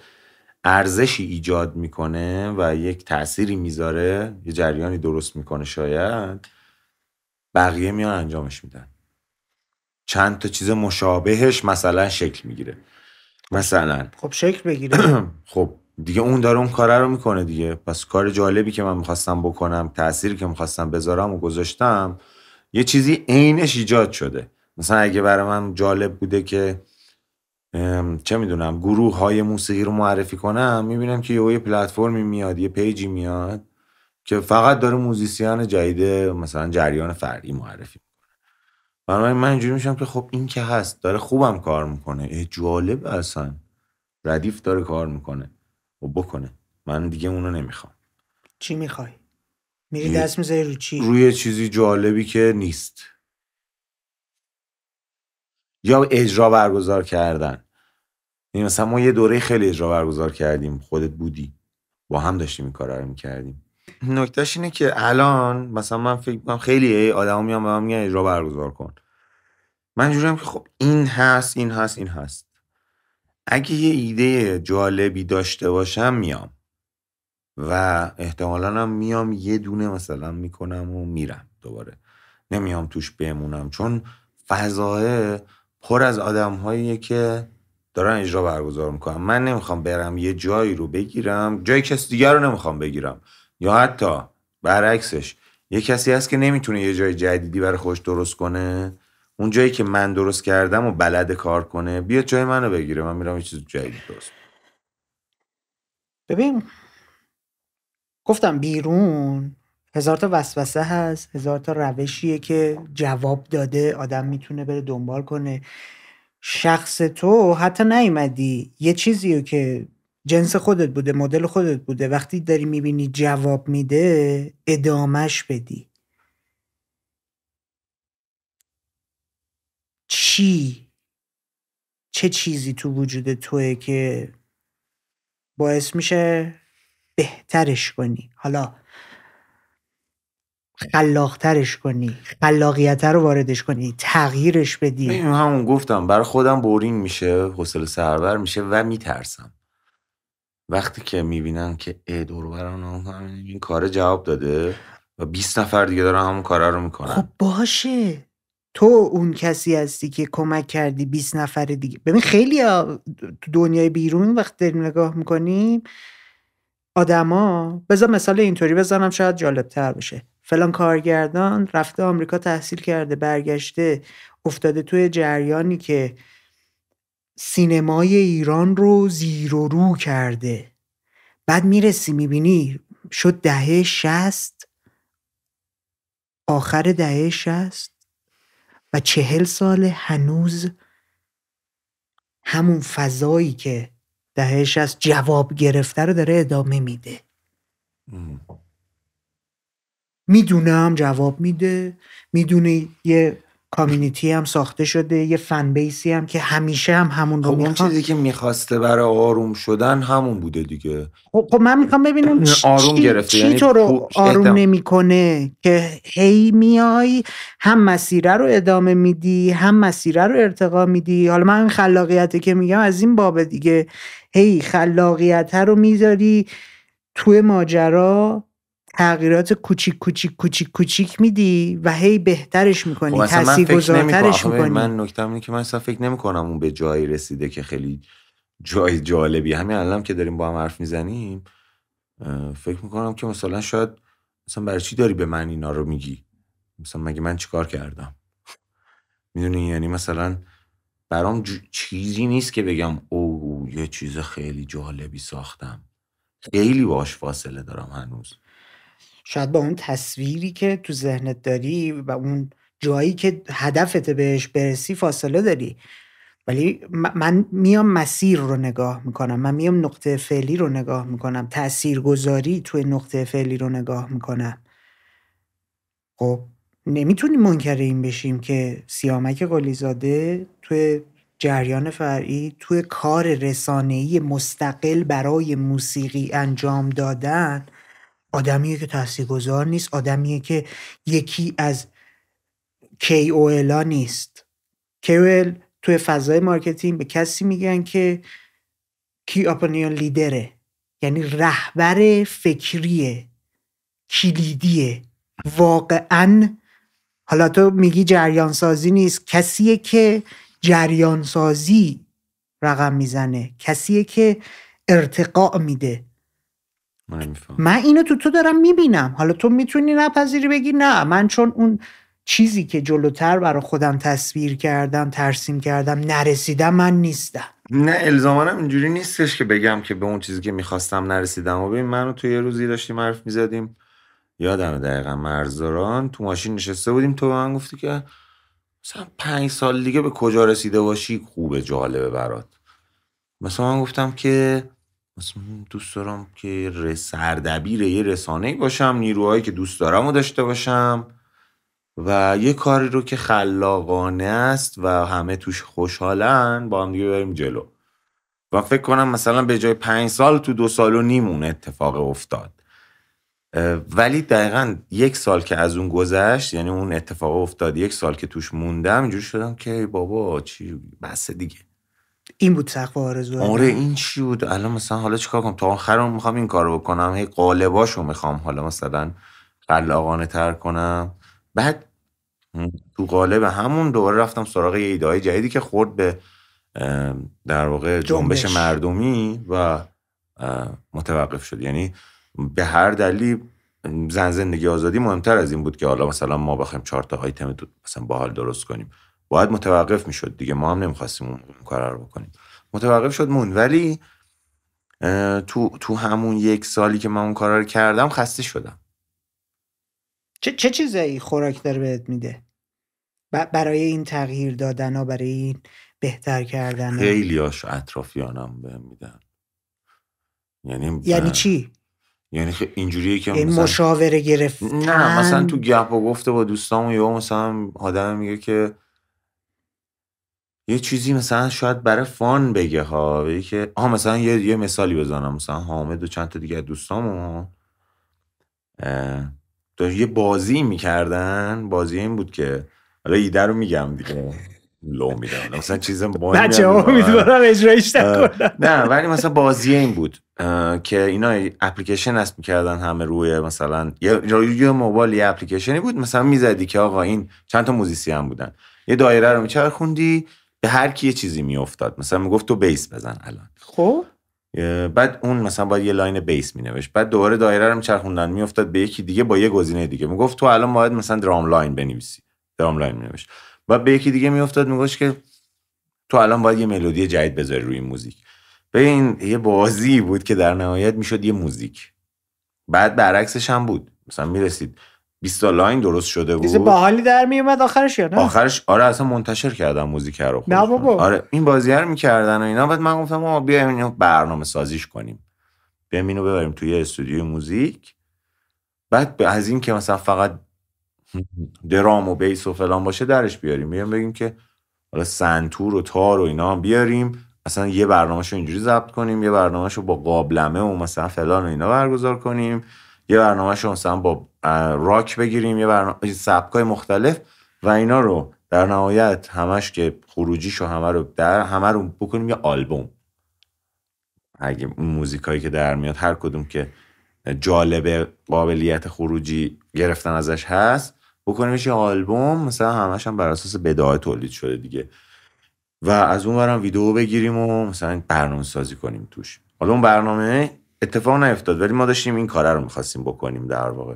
ارزشی ایجاد میکنه و یک تأثیری میذاره یه جریانی درست میکنه شاید بقیه میان انجامش میدن چند تا چیز مشابهش مثلا شکل میگیره مثلا خب شکل بگیره *clears throat* خب دیگه اون داره اون کاره رو میکنه دیگه پس کار جالبی که من میخواستم بکنم تأثیری که میخواستم بذارم و گذاشتم یه چیزی عینش ایجاد شده مثلا اگه برای من جالب بوده که چه میدونم گروه های موسیقی رو معرفی کنم میبینم که یه پلتفرمی میاد یه پیجی میاد که فقط داره موزیسیان جدید مثلا جریان فرعی معرفی بنابراین من اینجوری میشم که خب این که هست داره خوبم کار میکنه جالب اصلا ردیف داره کار میکنه و خب بکنه من دیگه اونو نمیخوام چی میخوای؟ میری دست میذاری رو چی؟ روی چیزی جالبی که نیست یا اجرا برگزار کردن یعنی مثلا ما یه دوره خیلی اجرا برگزار کردیم خودت بودی با هم داشتیم این کار رو میکردیم نکتهش اینه که الان مثلا من فکر کنم خیلی آدما میام به من میگن اجرا برگزار کن من جورم که خب این هست این هست این هست اگه یه ایده جالبی داشته باشم میام و احتمالا هم میام یه دونه مثلا میکنم و میرم دوباره نمیام توش بمونم چون فضاه پر از آدم که دارن اجرا برگزار میکنم من نمیخوام برم یه جایی رو بگیرم جای کسی دیگر رو نمیخوام بگیرم یا حتی برعکسش یه کسی هست که نمیتونه یه جای جدیدی برای خوش درست کنه اون جایی که من درست کردم و بلد کار کنه بیاد جای منو بگیره من میرم یه چیز جدید درست ببین گفتم بیرون هزار تا وسوسه هست هزار تا روشیه که جواب داده آدم میتونه بره دنبال کنه شخص تو حتی نیومدی یه چیزی که جنس خودت بوده مدل خودت بوده وقتی داری میبینی جواب میده ادامش بدی چی چه چیزی تو وجود توه که باعث میشه بهترش کنی حالا خلاقترش کنی خلاقیت رو واردش کنی تغییرش بدی همون گفتم برای خودم بورین میشه حوصله سربر میشه و میترسم وقتی که میبینن که ا دوربران این کار جواب داده و 20 نفر دیگه دارن همون کارا رو میکنن خب باشه تو اون کسی هستی که کمک کردی 20 نفر دیگه ببین خیلی تو دنیای بیرون وقت داریم نگاه میکنیم آدما بذار مثال اینطوری بزنم شاید جالب تر بشه فلان کارگردان رفته آمریکا تحصیل کرده برگشته افتاده توی جریانی که سینمای ایران رو زیر و رو کرده بعد میرسی میبینی شد دهه شست آخر دهه شست و چهل سال هنوز همون فضایی که دهه شست جواب گرفته رو داره ادامه میده میدونم جواب میده میدونه یه کامیونیتی هم ساخته شده یه فن بیسی هم که همیشه هم همون رو خب، چیزی که میخواسته برای آروم شدن همون بوده دیگه خب, خب، من میخوام ببینم یعنی آروم چی, گرفته. چی یعنی تو رو آروم نمیکنه که هی میای هم مسیره رو ادامه میدی هم مسیره رو ارتقا میدی حالا من خلاقیته که میگم از این باب دیگه هی خلاقیته رو میذاری توی ماجرا تغییرات کوچیک کوچیک کوچیک کوچیک میدی و هی بهترش میکنی گذارترش خب میکنی من نکتم اینه که من اصلا فکر نمیکنم اون به جایی رسیده که خیلی جای جالبی همین الان که داریم با هم حرف میزنیم فکر میکنم که مثلا شاید مثلا برای چی داری به من اینا رو میگی مثلا مگه من چیکار کردم میدونی یعنی مثلا برام چیزی نیست که بگم او یه چیز خیلی جالبی ساختم خیلی باش فاصله دارم هنوز شاید با اون تصویری که تو ذهنت داری و اون جایی که هدفت بهش برسی فاصله داری ولی من میام مسیر رو نگاه میکنم من میام نقطه فعلی رو نگاه میکنم تاثیرگذاری توی نقطه فعلی رو نگاه میکنم خب نمیتونیم منکر این بشیم که سیامک قلیزاده توی جریان فرعی توی کار رسانهی مستقل برای موسیقی انجام دادن آدمیه که تاثیرگذار نیست آدمیه که یکی از KOL ها نیست KOL توی فضای مارکتینگ به کسی میگن که کی اپنیون لیدره یعنی رهبر فکریه کلیدیه واقعا حالا تو میگی جریانسازی نیست کسیه که جریانسازی رقم میزنه کسیه که ارتقاء میده من, اینو تو تو دارم میبینم حالا تو میتونی نپذیری بگی نه من چون اون چیزی که جلوتر برا خودم تصویر کردم ترسیم کردم نرسیدم من نیستم نه الزامانم اینجوری نیستش که بگم که به اون چیزی که میخواستم نرسیدم و ببین منو تو یه روزی داشتیم حرف میزدیم یادم دقیقا مرزداران تو ماشین نشسته بودیم تو به من گفتی که مثلا پنج سال دیگه به کجا رسیده باشی خوبه جالبه برات مثلا من گفتم که دوست دارم که سردبیر یه رسانه باشم نیروهایی که دوست دارم و داشته باشم و یه کاری رو که خلاقانه است و همه توش خوشحالن با هم دیگه بریم جلو و فکر کنم مثلا به جای پنج سال تو دو سال و اون اتفاق افتاد ولی دقیقا یک سال که از اون گذشت یعنی اون اتفاق افتاد یک سال که توش موندم اینجوری شدم که بابا چی بسه دیگه این بود سقف آرزو آره این چی بود الان مثلا حالا چیکار کنم تا آخرم میخوام این کارو بکنم هی قالباشو میخوام حالا مثلا قلاقانه تر کنم بعد تو قالب همون دوباره رفتم سراغ یه ایده جدیدی که خورد به در واقع جنبش, مردمی و متوقف شد یعنی به هر دلی زن زندگی آزادی مهمتر از این بود که حالا مثلا ما بخوایم چهار تا آیتم مثلا باحال درست کنیم باید متوقف میشد دیگه ما هم نمیخواستیم اون کار رو بکنیم متوقف شد مون ولی تو, تو همون یک سالی که من اون کار رو کردم خسته شدم چه, چه چیزایی خوراک داره بهت میده برای این تغییر دادن ها برای این بهتر کردن خیلی هاش اطرافیانم به میدن یعنی یعنی چی یعنی اینجوریه که یعنی این مشاوره گرفتن نه مثلا تو گپ و گفته با دوستام یا مثلا آدم میگه که یه چیزی مثلا شاید برای فان بگه ها بگه که آها مثلا یه, یه مثالی بزنم مثلا حامد و چند تا دیگه تو یه بازی میکردن بازی این بود که حالا ایده رو میگم دیگه لو میدم مثلا چیز بازی بچه ها اجرایش آره. نه ولی مثلا بازی این بود که اینا اپلیکیشن نصب میکردن همه روی مثلا یه روی موبایل یه اپلیکیشنی بود مثلا میزدی که آقا این چند تا موزیسی هم بودن یه دایره رو میچرخوندی به هر کی یه چیزی میافتاد مثلا میگفت تو بیس بزن الان خب بعد اون مثلا باید یه لاین بیس مینوشت بعد دوباره دایره رو میچرخوندن میافتاد به یکی دیگه با یه گزینه دیگه میگفت تو الان باید مثلا درام لاین بنویسی درام لاین بعد به یکی دیگه میافتاد میگفت که تو الان باید یه ملودی جدید بذاری روی موزیک به یه بازی بود که در نهایت میشد یه موزیک بعد برعکسش هم بود مثلا میرسید 20 تا لاین درست شده بود حالی در اومد آخرش یا نه آخرش آره اصلا منتشر کردم موزیک رو نه خب. آره این بازی رو می‌کردن و اینا بعد من گفتم ما بیایم اینو برنامه سازیش کنیم بیایم اینو ببریم توی استودیو موزیک بعد از این که مثلا فقط درام و بیس و فلان باشه درش بیاریم بیایم بگیم که حالا سنتور و تار و اینا بیاریم اصلا یه برنامه‌شو اینجوری ضبط کنیم یه برنامه‌شو با قابلمه و مثلا فلان و اینا برگزار کنیم یه برنامه شو مثلا با راک بگیریم یه برنامه سبکای مختلف و اینا رو در نهایت همش که خروجیشو همه رو در همه رو بکنیم یه آلبوم اگه اون موزیکایی که در میاد هر کدوم که جالب قابلیت خروجی گرفتن ازش هست بکنیمش یه آلبوم مثلا همش هم بر اساس بداعه تولید شده دیگه و از اون برم ویدیو بگیریم و مثلا برنامه سازی کنیم توش حالا اون برنامه اتفاق نیفتاد ولی ما داشتیم این کاره رو میخواستیم بکنیم در واقع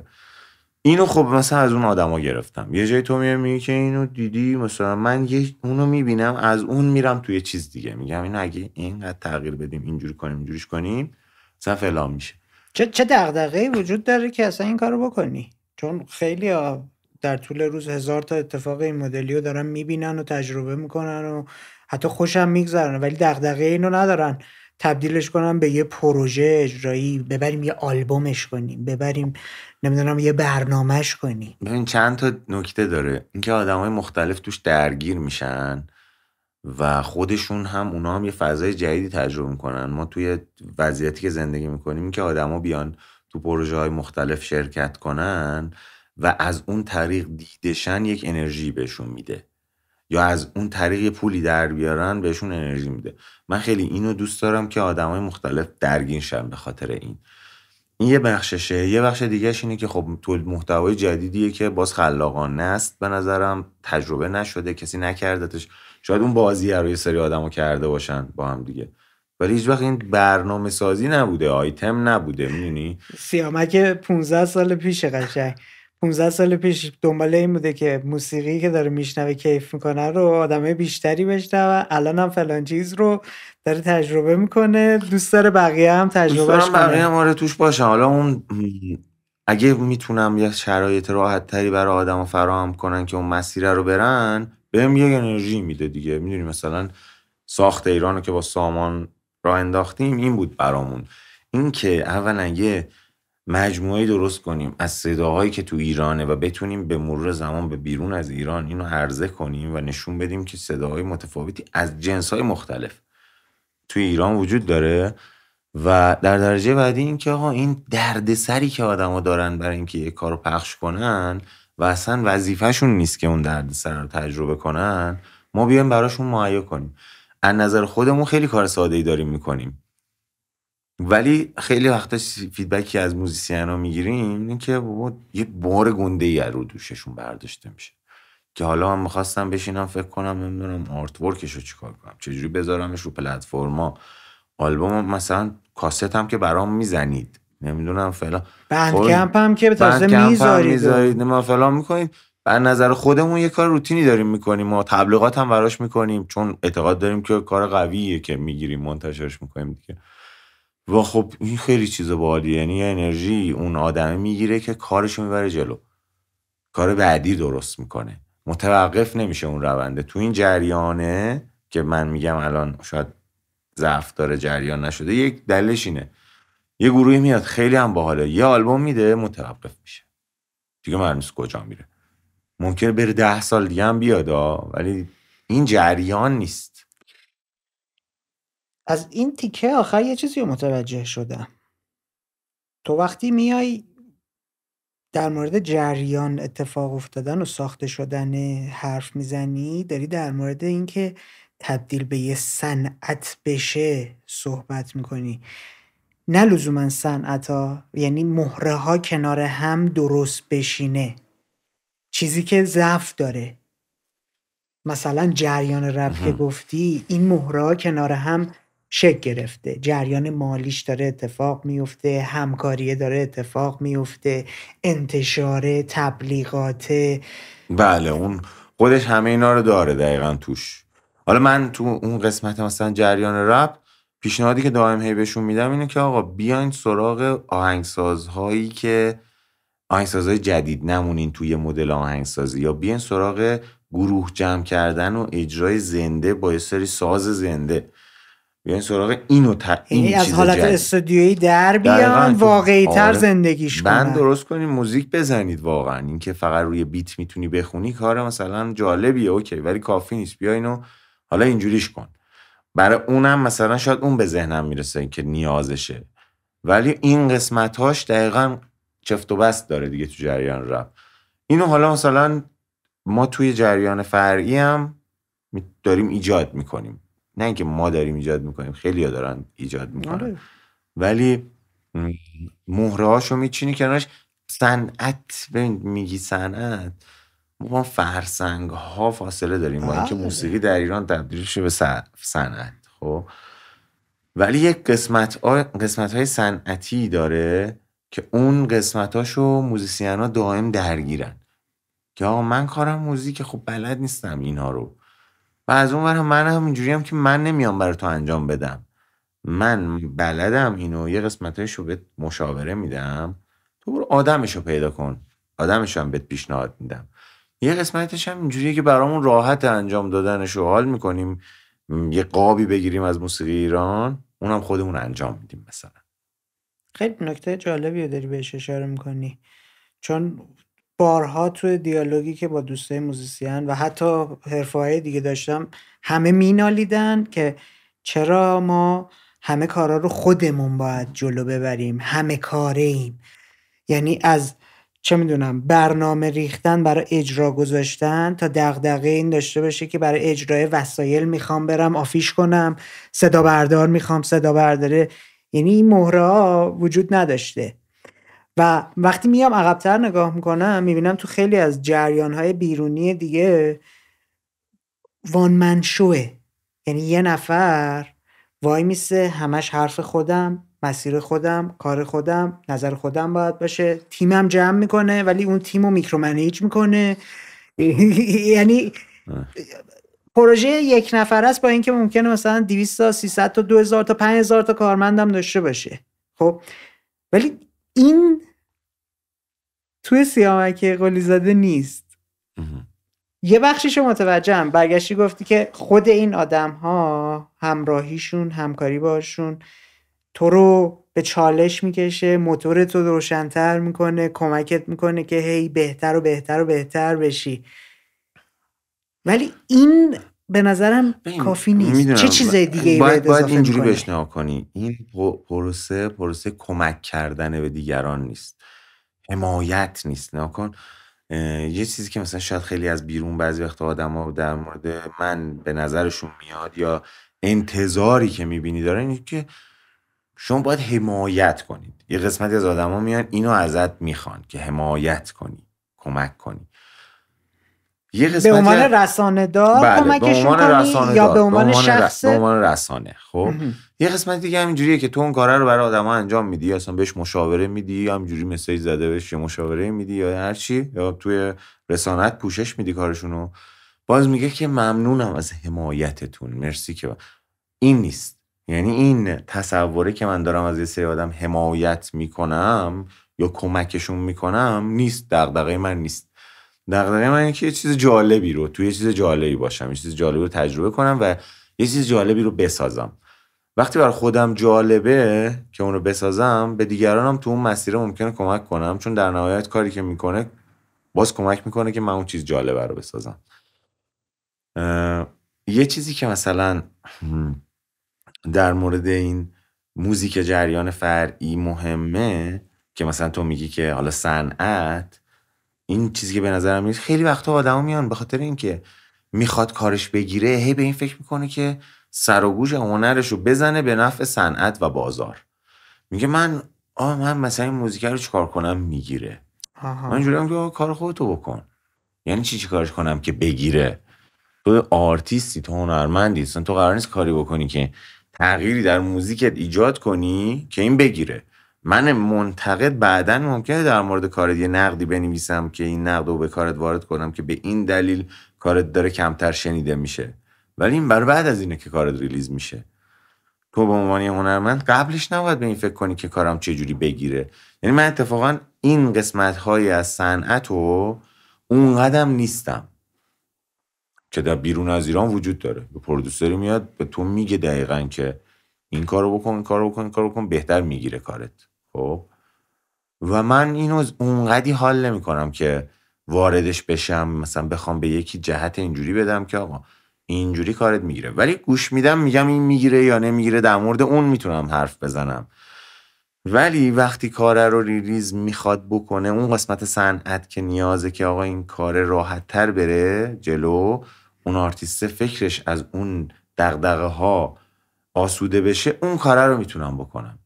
اینو خب مثلا از اون آدما گرفتم یه جایی تو میگی که اینو دیدی مثلا من یه اونو میبینم از اون میرم توی چیز دیگه میگم اینو اگه اینقدر تغییر بدیم اینجوری کنیم اینجوریش کنیم مثلا فلان میشه چه چه دغدغه‌ای وجود داره که اصلا این کارو بکنی چون خیلی در طول روز هزار تا اتفاق این مدلی رو دارن میبینن و تجربه میکنن و حتی خوشم میگذرن ولی دغدغه اینو ندارن تبدیلش کنم به یه پروژه اجرایی ببریم یه آلبومش کنیم ببریم نمیدونم یه برنامهش کنیم ببین چند تا نکته داره اینکه های مختلف توش درگیر میشن و خودشون هم اونا هم یه فضای جدیدی تجربه میکنن ما توی وضعیتی که زندگی میکنیم که آدما بیان تو پروژه های مختلف شرکت کنن و از اون طریق دیدشن یک انرژی بهشون میده یا از اون طریق پولی در بیارن بهشون انرژی میده من خیلی اینو دوست دارم که آدمای مختلف درگین شن به خاطر این این یه بخششه یه بخش دیگهش اینه که خب تولید محتوای جدیدیه که باز خلاقانه است به نظرم تجربه نشده کسی نکردتش شاید اون بازی رو یه سری آدمو کرده باشن با هم دیگه ولی هیچ این برنامه سازی نبوده آیتم نبوده میدونی سیامک 15 سال پیش قشنگ 15 سال پیش دنبال این بوده که موسیقی که داره میشنوه کیف میکنه رو آدمه بیشتری بشنوه الان هم فلان چیز رو داره تجربه میکنه دوست داره بقیه هم تجربه دوست کنه بقیه هم آره توش باشه حالا اون اگه میتونم یه شرایط راحت تری برای آدم فراهم کنن که اون مسیر رو برن بهم یه انرژی میده دیگه میدونی مثلا ساخت ایران رو که با سامان راه انداختیم این بود برامون اینکه اولا یه مجموعه درست کنیم از صداهایی که تو ایرانه و بتونیم به مرور زمان به بیرون از ایران اینو عرضه کنیم و نشون بدیم که صداهای متفاوتی از جنسهای مختلف توی ایران وجود داره و در درجه بعدی که آقا این دردسری که آدما دارن برای اینکه یه کارو پخش کنن و اصلا وظیفهشون نیست که اون دردسر رو تجربه کنن ما بیایم براشون مهیا کنیم از نظر خودمون خیلی کار ساده ای داریم میکنیم ولی خیلی وقتا فیدبکی از موزیسین ها میگیریم این که بابا یه بار گنده ای رو دوششون برداشته میشه که حالا من میخواستم بشینم فکر کنم نمیدونم آرت ورکش رو چیکار کنم چجوری بذارمش رو پلتفرما آلبوم مثلا کاست هم که برام میزنید نمیدونم فلان بند کمپ هم که تازه میذارید میذارید ما میکنید بر نظر خودمون یه کار روتینی داریم میکنیم ما تبلیغات هم براش میکنیم چون اعتقاد داریم که کار قویه که میگیریم منتشرش میکنیم دیگه و خب این خیلی چیز بالی یعنی انرژی اون آدمه میگیره که کارشو میبره جلو کار بعدی درست میکنه متوقف نمیشه اون رونده تو این جریانه که من میگم الان شاید ضعف داره جریان نشده یک دلش اینه یه گروهی میاد خیلی هم باحاله یه آلبوم میده متوقف میشه دیگه معلوم کجا میره ممکنه بره ده سال دیگه هم بیاد ولی این جریان نیست از این تیکه آخر یه چیزی رو متوجه شدم تو وقتی میای در مورد جریان اتفاق افتادن و ساخته شدن حرف میزنی داری در مورد اینکه تبدیل به یه صنعت بشه صحبت میکنی نه لزوما صنعت ها یعنی مهره ها کنار هم درست بشینه چیزی که ضعف داره مثلا جریان رب که گفتی این مهره ها کنار هم شک گرفته جریان مالیش داره اتفاق میفته همکاریه داره اتفاق میفته انتشار تبلیغات بله اون خودش همه اینا رو داره دقیقا توش حالا من تو اون قسمت مثلا جریان رپ پیشنهادی که دائم هی بهشون میدم اینه که آقا بیاین سراغ آهنگسازهایی که آهنگسازهای جدید نمونین توی مدل آهنگسازی یا بیاین سراغ گروه جمع کردن و اجرای زنده با یه سری ساز زنده بیاین سراغ اینو تا این یعنی از حالت استودیویی در بیان واقعی تر آره. زندگیش کنن بند درست کنیم موزیک بزنید واقعا اینکه فقط روی بیت میتونی بخونی کار مثلا جالبیه اوکی ولی کافی نیست بیا اینو حالا اینجوریش کن برای اونم مثلا شاید اون به ذهنم میرسه که نیازشه ولی این هاش دقیقا چفت و بست داره دیگه تو جریان رفت اینو حالا مثلا ما توی جریان فرعی هم داریم ایجاد میکنیم نه اینکه ما داریم ایجاد میکنیم خیلی ها دارن ایجاد میکنن آره. ولی مهره هاشو میچینی کنارش صنعت ببین میگی صنعت ما فرسنگ ها فاصله داریم با اینکه بله. موسیقی در ایران تبدیل شده به صنعت خب ولی یک قسمت, ها... قسمت های صنعتی داره که اون قسمت هاشو موزیسین ها دائم درگیرن که آقا من کارم موزیک خب بلد نیستم اینها رو و از اون هم من هم اینجوری هم که من نمیام برای تو انجام بدم من بلدم اینو یه رو به مشاوره میدم تو برو آدمشو پیدا کن آدمشو هم بهت پیشنهاد میدم یه قسمتش هم اینجوریه که برامون راحت انجام دادنش رو حال میکنیم یه قابی بگیریم از موسیقی ایران اونم خودمون انجام میدیم مثلا خیلی نکته جالبی داری بهش اشاره میکنی چون بارها توی دیالوگی که با دوستای موزیسین و حتی حرفه‌های دیگه داشتم همه مینالیدن که چرا ما همه کارا رو خودمون باید جلو ببریم همه کاره ایم یعنی از چه میدونم برنامه ریختن برای اجرا گذاشتن تا دغدغه این داشته باشه که برای اجرای وسایل میخوام برم آفیش کنم صدا بردار میخوام صدا برداره یعنی این مهره وجود نداشته و وقتی میام عقبتر نگاه میکنم میبینم تو خیلی از جریانهای بیرونی دیگه وان من شوه یعنی یه نفر وای میسه همش حرف خودم مسیر خودم کار خودم نظر خودم باید باشه تیمم جمع میکنه ولی اون تیم رو میکرومنیج میکنه *laughs* یعنی پروژه یک نفر است با اینکه ممکنه مثلا 200 تا 300 تا 2000 تا 5000 تا کارمندم داشته باشه خب ولی این توی سیامک قلی زاده نیست یه شما متوجهم برگشتی گفتی که خود این آدم ها همراهیشون همکاری باشون تو رو به چالش میکشه موتور تو روشنتر میکنه کمکت میکنه که هی بهتر و بهتر و بهتر بشی ولی این به نظرم کافی نیست چه چیز دیگه ای باید, باید اینجوری بهش کنی این پروسه پروسه کمک کردن به دیگران نیست حمایت نیست نکن یه چیزی که مثلا شاید خیلی از بیرون بعضی وقت ها در مورد من به نظرشون میاد یا انتظاری که میبینی دارن اینه که شما باید حمایت کنید یه قسمتی از آدما میان اینو ازت میخوان که حمایت کنی کمک کنی یه قسمتی بله، به عنوان رسانه دار کمکشون کنی یا به عنوان شخص به عنوان رسانه خب یه قسمت دیگه همینجوریه که تو اون کاره رو برای آدما انجام میدی یا اصلا بهش مشاوره میدی یا همینجوری مسیج زده بهش یه مشاوره میدی یا هر چی یا توی رسانت پوشش میدی کارشونو باز میگه که ممنونم از حمایتتون مرسی که این نیست یعنی این تصوره که من دارم از یه سری آدم حمایت میکنم یا کمکشون میکنم نیست دغدغه من نیست دغدغه من اینه که یه چیز جالبی رو توی یه چیز جالبی باشم یه چیز جالبی رو تجربه کنم و یه چیز جالبی رو بسازم وقتی بر خودم جالبه که رو بسازم به دیگرانم تو اون مسیر ممکنه کمک کنم چون در نهایت کاری که میکنه باز کمک میکنه که من اون چیز جالبه رو بسازم یه چیزی که مثلا در مورد این موزیک جریان فرعی مهمه که مثلا تو میگی که حالا صنعت این چیزی که به نظرم میاد خیلی وقتا آدم میان به خاطر اینکه میخواد کارش بگیره هی به این فکر میکنه که سر و گوش هنرش رو بزنه به نفع صنعت و بازار میگه من آه من مثلا این موزیک رو چیکار کنم میگیره من که کار خودتو بکن یعنی چی چیکارش کنم که بگیره تو آرتیستی تو هنرمندی تو قرار نیست کاری بکنی که تغییری در موزیکت ایجاد کنی که این بگیره من منتقد بعدا ممکنه در مورد کارت یه نقدی بنویسم که این نقد رو به کارت وارد کنم که به این دلیل کارت داره کمتر شنیده میشه ولی این بر بعد از اینه که کارت ریلیز میشه تو به عنوان هنرمند قبلش نباید به این فکر کنی که کارم چه جوری بگیره یعنی من اتفاقا این قسمت های از صنعت و اون قدم نیستم که در بیرون از ایران وجود داره به پرودوسری میاد به تو میگه دقیقا که این کارو بکن این کارو بکن این کارو بکن بهتر میگیره کارت خب و من اینو اونقدی حال نمیکنم که واردش بشم مثلا بخوام به یکی جهت اینجوری بدم که آقا اینجوری کارت میگیره ولی گوش میدم میگم این میگیره یا نمیگیره در مورد اون میتونم حرف بزنم ولی وقتی کار رو ریلیز میخواد بکنه اون قسمت صنعت که نیازه که آقا این کار راحت تر بره جلو اون آرتیسته فکرش از اون دقدقه ها آسوده بشه اون کاره رو میتونم بکنم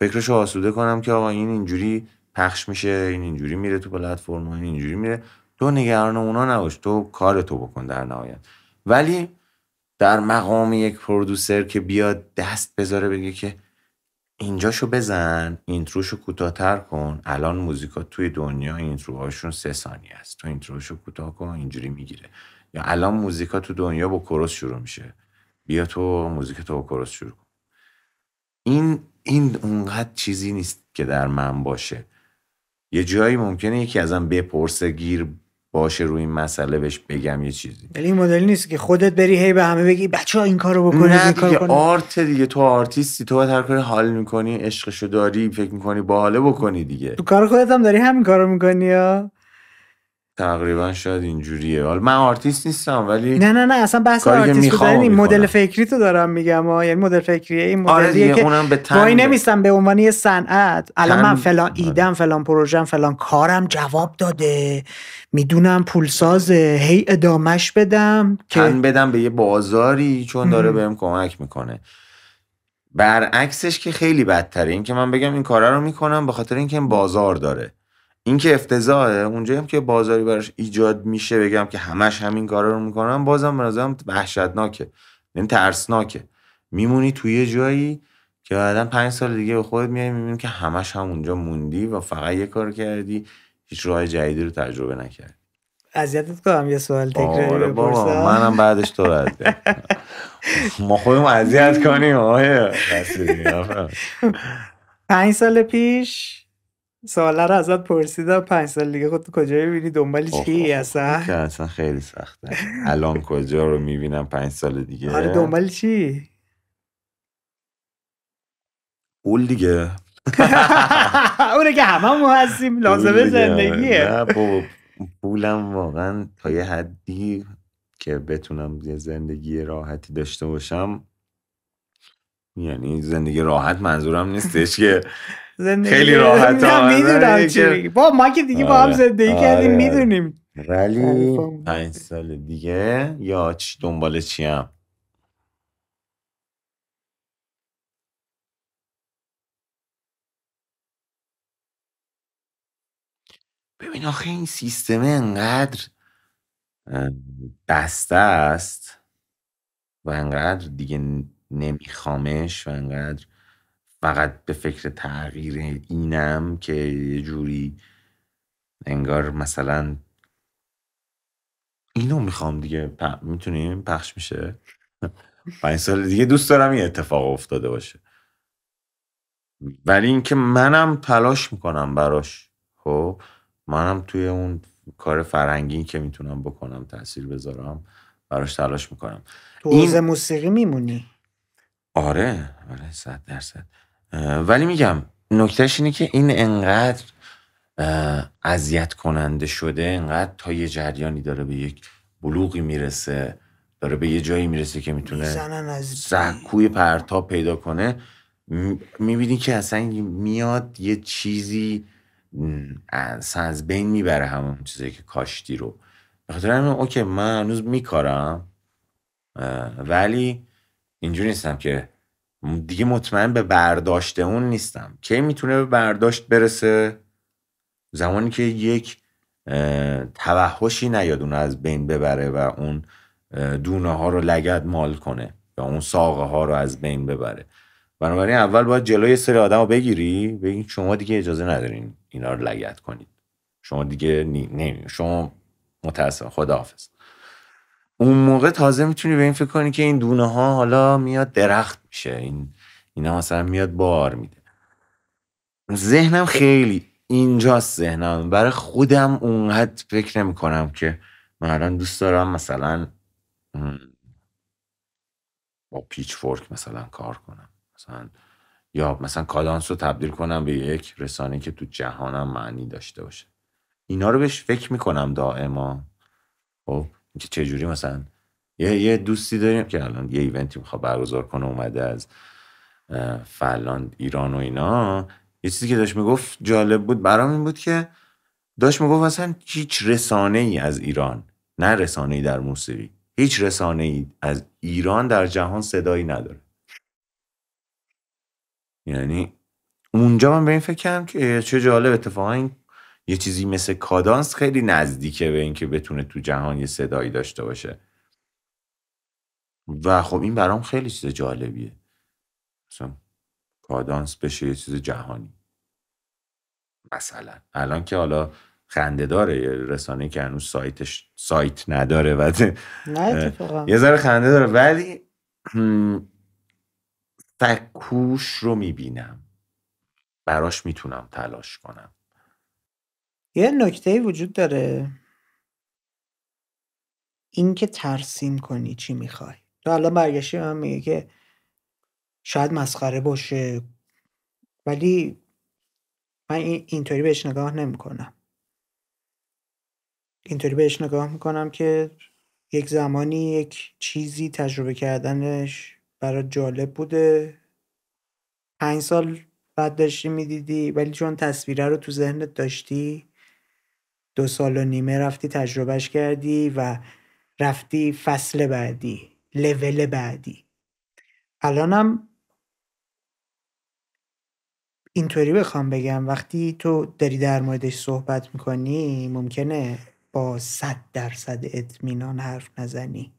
فکرش رو آسوده کنم که آقا این اینجوری پخش میشه این اینجوری میره تو پلتفرم این اینجوری میره تو نگران اونا نباش تو کار تو بکن در نهایت ولی در مقام یک پرودوسر که بیاد دست بذاره بگه که اینجاشو بزن اینتروشو کوتاهتر کن الان موزیکا توی دنیا اینتروهاشون سه ثانیه است تو اینتروشو کوتاه کن اینجوری میگیره یا الان موزیکا تو دنیا با کروس شروع میشه بیا تو موزیک تو با کروس شروع کن این این اونقدر چیزی نیست که در من باشه یه جایی ممکنه یکی ازم بپرسه گیر باشه روی این مسئله بهش بگم یه چیزی ولی این مدلی نیست که خودت بری هی به همه بگی بچه ها این کارو بکنی نه این دیگه کنی. آرت دیگه تو آرتیستی تو هر کاری حال میکنی عشقشو داری فکر میکنی باحاله بکنی دیگه تو کار خودت هم داری همین کارو میکنی یا تقریبا شاید اینجوریه حالا من آرتیست نیستم ولی نه نه نه اصلا بحث آرتیست رو یعنی مدل فکری تو دارم میگم ها یعنی مدل فکریه این آره مدلیه که وای نمیستم به عنوان یه صنعت الان من فلان آره. ایدم فلان پروژم فلان کارم جواب داده میدونم پولسازه هی ادامش بدم که بدم به یه بازاری چون داره بهم کمک میکنه برعکسش که خیلی بدتره این که من بگم این کارا رو میکنم به خاطر اینکه بازار داره این که افتضاحه اونجا هم که بازاری براش ایجاد میشه بگم که همش همین کارا رو میکنم بازم به نظرم وحشتناکه یعنی ترسناکه میمونی توی یه جایی که بعدا پنج سال دیگه به خودت میای میبینی که همش هم اونجا موندی و فقط یه کار کردی هیچ راه جدیدی رو تجربه نکردی اذیتت کنم یه سوال آره تکراری بپرسم منم بعدش تو ما خودم اذیت کنیم آره پنج سال پیش سواله رو ازت پرسیدم پنج سال دیگه خود کجا میبینی دنبال چی اصلا اصلا خیلی سخته الان کجا رو میبینم پنج سال دیگه آره دنبال چی اول دیگه *laughs* اونه که همه ما هستیم لازمه آره. زندگیه پولم واقعا تا یه حدی که بتونم یه زندگی راحتی داشته باشم یعنی زندگی راحت منظورم نیستش که زندگی خیلی راحت *laughs* میدونم چی با ما که دیگه با هم آره، زندگی آره. کردیم میدونیم ولی پنج سال دیگه یا چی دنبال چیم ببین آخه این سیستمه انقدر بسته است و انقدر دیگه نمیخوامش و انقدر فقط به فکر تغییر اینم که یه جوری انگار مثلا اینو میخوام دیگه میتونیم پخش میشه پنج سال دیگه دوست دارم این اتفاق افتاده باشه ولی اینکه منم تلاش میکنم براش خب منم توی اون کار فرنگی که میتونم بکنم تاثیر بذارم براش تلاش میکنم تو این... موسیقی میمونی آره آره صد درصد ولی میگم نکتهش اینه که این انقدر اذیت کننده شده انقدر تا یه جریانی داره به یک بلوغی میرسه داره به یه جایی میرسه که میتونه سکوی پرتاب پیدا کنه میبینی که اصلا میاد یه چیزی اصلا از بین میبره همون چیزی که کاشتی رو به خاطر همین اوکی من هنوز میکارم ولی اینجوری نیستم که دیگه مطمئن به برداشت اون نیستم کی میتونه به برداشت برسه زمانی که یک توحشی نیاد اون از بین ببره و اون دونه ها رو لگد مال کنه یا اون ساقه ها رو از بین ببره بنابراین اول باید جلوی سری آدم رو بگیری بگی شما دیگه اجازه ندارین اینا رو لگت کنید شما دیگه نی... نی... شما متاسفم خداحافظ اون موقع تازه میتونی به این فکر کنی که این دونه ها حالا میاد درخت میشه این اینا مثلا میاد بار میده ذهنم خیلی اینجاست ذهنم برای خودم اونقدر فکر نمی کنم که من دوست دارم مثلا با پیچ فورک مثلا کار کنم مثلا یا مثلا کالانس رو تبدیل کنم به یک رسانه که تو جهانم معنی داشته باشه اینا رو بهش فکر میکنم دائما خب که چه مثلا یه یه دوستی داریم که الان یه ایونتی میخواد برگزار کنه اومده از فلان ایران و اینا یه چیزی که داشت میگفت جالب بود برام این بود که داشت میگفت مثلا هیچ رسانه ای از ایران نه رسانه ای در موسیقی هیچ رسانه ای از ایران در جهان صدایی نداره یعنی اونجا من به این فکر کردم که چه جالب اتفاقا این یه چیزی مثل کادانس خیلی نزدیکه به اینکه بتونه تو جهان یه صدایی داشته باشه و خب این برام خیلی چیز جالبیه مثلا کادانس بشه یه چیز جهانی مثلا الان که حالا خنده داره یه رسانه که هنوز سایتش سایت نداره و یه ذره خنده داره ولی *clears throat* فکوش رو میبینم براش میتونم تلاش کنم یه نکته وجود داره اینکه ترسیم کنی چی میخوای تو الان برگشتی من میگه که شاید مسخره باشه ولی من اینطوری بهش نگاه نمیکنم اینطوری بهش نگاه میکنم که یک زمانی یک چیزی تجربه کردنش برای جالب بوده پنج سال بعد داشتی میدیدی ولی چون تصویره رو تو ذهنت داشتی دو سال و نیمه رفتی تجربهش کردی و رفتی فصل بعدی لول بعدی الانم اینطوری بخوام بگم وقتی تو داری در موردش صحبت میکنی ممکنه با صد درصد اطمینان حرف نزنی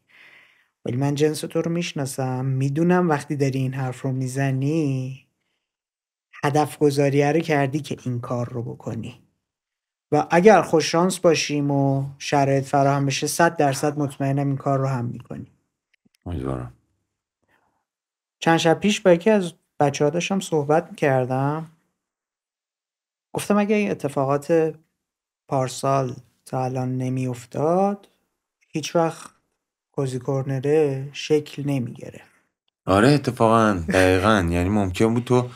ولی من جنس تو رو میشناسم میدونم وقتی داری این حرف رو میزنی هدف گذاریه رو کردی که این کار رو بکنی و اگر شانس باشیم و شرایط فراهم بشه صد درصد مطمئنم این کار رو هم میکنیم امیدوارم چند شب پیش با یکی از بچه داشتم صحبت میکردم گفتم اگه این اتفاقات پارسال تا الان نمیافتاد هیچ وقت کوزی کورنره شکل نمیگیره. آره اتفاقا دقیقا یعنی ممکن بود تو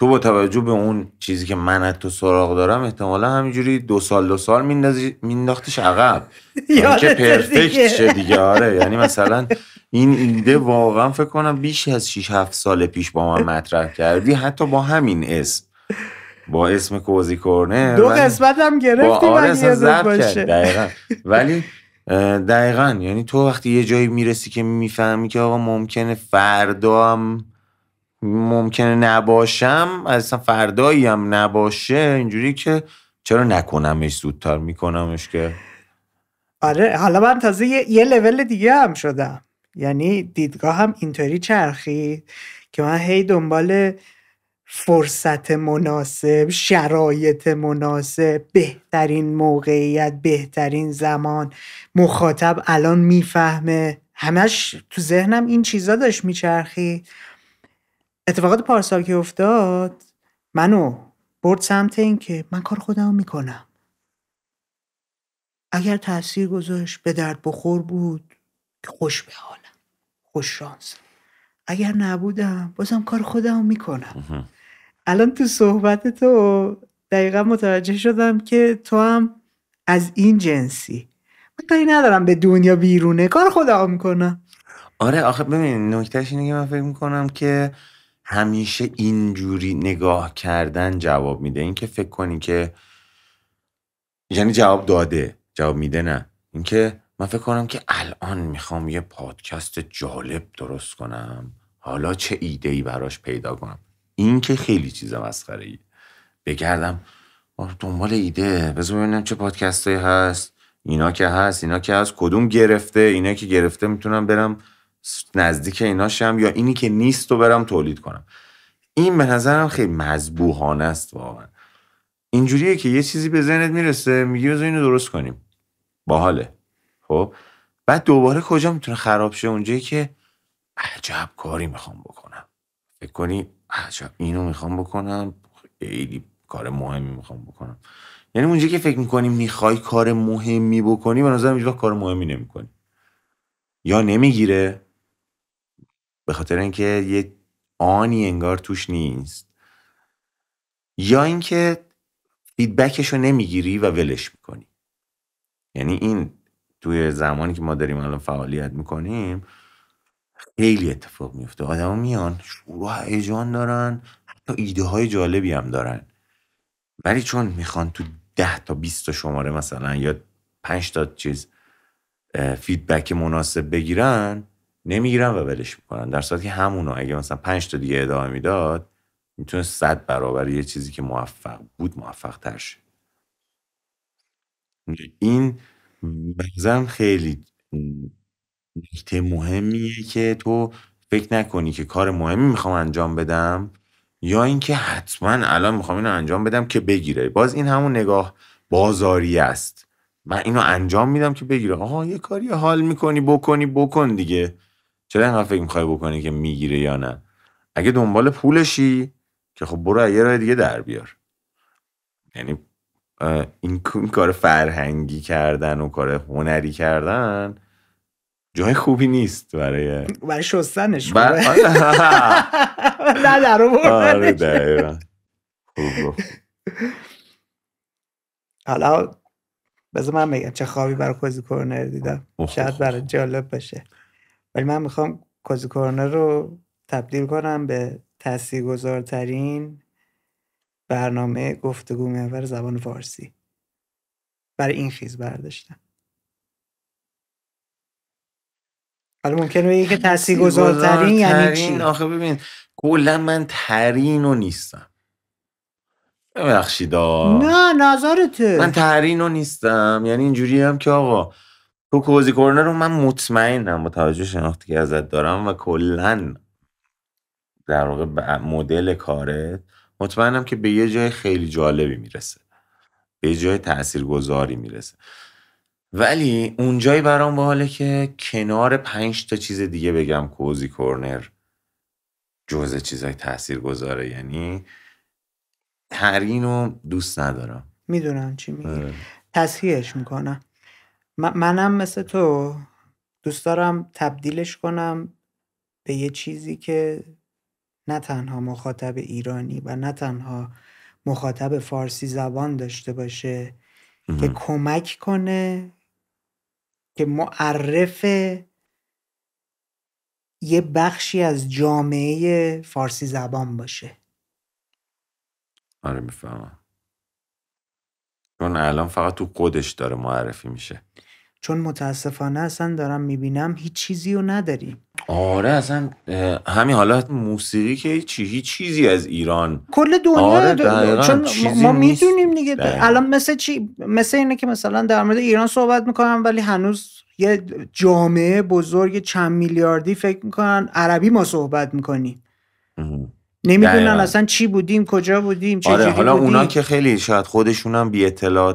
تو با توجه به اون چیزی که من از تو سراغ دارم احتمالا همینجوری دو سال دو سال مینداختش عقب *laughs* که پرفکت شه دیگه آره، یعنی مثلا این ایده واقعا فکر کنم بیش از 6 7 سال پیش با من مطرح کردی حتی با همین اسم با اسم کوزی کورنر دو قسمت هم گرفتی با دقیقا *laughs* ولی دقیقا یعنی تو وقتی یه جایی میرسی که میفهمی که آقا ممکنه فردا هم ممکنه نباشم اصلا فردایی هم نباشه اینجوری که چرا نکنمش زودتر میکنمش که آره حالا من تازه یه, لول دیگه هم شدم یعنی دیدگاه هم اینطوری چرخید که من هی دنبال فرصت مناسب شرایط مناسب بهترین موقعیت بهترین زمان مخاطب الان میفهمه همش تو ذهنم این چیزا داشت میچرخید اتفاقات پارسال که افتاد منو برد سمت این که من کار خودم میکنم اگر تاثیر گذاشت به درد بخور بود که خوش به حالم خوش شانس اگر نبودم بازم کار خودم میکنم الان تو صحبت تو دقیقا متوجه شدم که تو هم از این جنسی من کاری ندارم به دنیا بیرونه کار خودم میکنم آره آخه ببین نکتهش اینه که من فکر میکنم که همیشه اینجوری نگاه کردن جواب میده اینکه فکر کنی که یعنی جواب داده جواب میده نه اینکه من فکر کنم که الان میخوام یه پادکست جالب درست کنم حالا چه ایده ای براش پیدا کنم این که خیلی چیز مسخره ای بگردم دنبال ایده بذار ببینم چه پادکستی هست اینا که هست اینا که هست کدوم گرفته اینا که گرفته میتونم برم نزدیک ایناشم یا اینی که نیست رو برم تولید کنم این به نظرم خیلی مذبوحانه است واقعا اینجوریه که یه چیزی به ذهنت میرسه میگی بذار اینو درست کنیم باحاله خب بعد دوباره کجا میتونه خراب شه اونجایی که عجب کاری میخوام بکنم فکر کنی عجب اینو میخوام بکنم خیلی کار مهمی میخوام بکنم یعنی اونجا که فکر میکنی میخوای کار مهمی بکنی به نظرم کار مهمی نمیکنی یا نمیگیره به خاطر اینکه یه آنی انگار توش نیست یا اینکه فیدبکش رو نمیگیری و ولش میکنی یعنی این توی زمانی که ما داریم الان فعالیت میکنیم خیلی اتفاق میفته آدما میان شروع دارن حتی ایده های جالبی هم دارن ولی چون میخوان تو 10 تا 20 تا شماره مثلا یا 5 تا چیز فیدبک مناسب بگیرن نمیگیرن و ولش میکنن در صورتی که همونو اگه مثلا 5 تا دیگه ادامه میداد میتونه صد برابر یه چیزی که موفق بود موفق تر شه این بنظرم خیلی نکته مهمیه که تو فکر نکنی که کار مهمی میخوام انجام بدم یا اینکه حتما الان میخوام اینو انجام بدم که بگیره باز این همون نگاه بازاری است من اینو انجام میدم که بگیره آها یه کاری حال میکنی بکنی بکن دیگه چرا اینقدر فکر میخوای بکنی که میگیره یا نه اگه دنبال پولشی که خب برو یه راه دیگه در بیار یعنی این کار فرهنگی کردن و کار هنری کردن جای خوبی نیست برای برای شستنش بر... *laughs* آره. *laughs* نه در آره، حالا بذار من میگم چه خوابی برای کوزی کورنر دیدم شاید برای جالب باشه ولی من میخوام کازی کورنر رو تبدیل کنم به تاثیرگذارترین برنامه گفتگو محور زبان فارسی برای این خیز برداشتم حالا ممکن بگی که تاثیرگذارترین یعنی چی آخه ببین کلا من ترین رو نیستم ببخشیدا نه نظرته من ترین رو نیستم یعنی اینجوری هم که آقا تو کوزی کورنر رو من مطمئنم با توجه شناختی که ازت دارم و کلا در واقع مدل کارت مطمئنم که به یه جای خیلی جالبی میرسه به یه جای تاثیرگذاری میرسه ولی اونجایی برام باحاله که کنار پنج تا چیز دیگه بگم کوزی کورنر جزء چیزای تاثیرگذاره یعنی ترین رو دوست ندارم میدونم چی میگی آره. تصحیحش میکنم منم مثل تو دوست دارم تبدیلش کنم به یه چیزی که نه تنها مخاطب ایرانی و نه تنها مخاطب فارسی زبان داشته باشه که کمک کنه که معرف یه بخشی از جامعه فارسی زبان باشه آره میفهمم چون الان فقط تو قدش داره معرفی میشه چون متاسفانه اصلا دارم میبینم هیچ چیزی رو نداریم آره اصلا همین حالا موسیقی که چی هیچ چیزی از ایران کل دنیا آره چون چیزی ما میدونیم دیگه الان مثل چی مثل اینه که مثلا در مورد ایران صحبت میکنم ولی هنوز یه جامعه بزرگ چند میلیاردی فکر میکنن عربی ما صحبت میکنیم نمیدونن اصلا چی بودیم کجا بودیم چه آره حالا بودیم؟ اونا که خیلی شاید خودشون بی اطلاع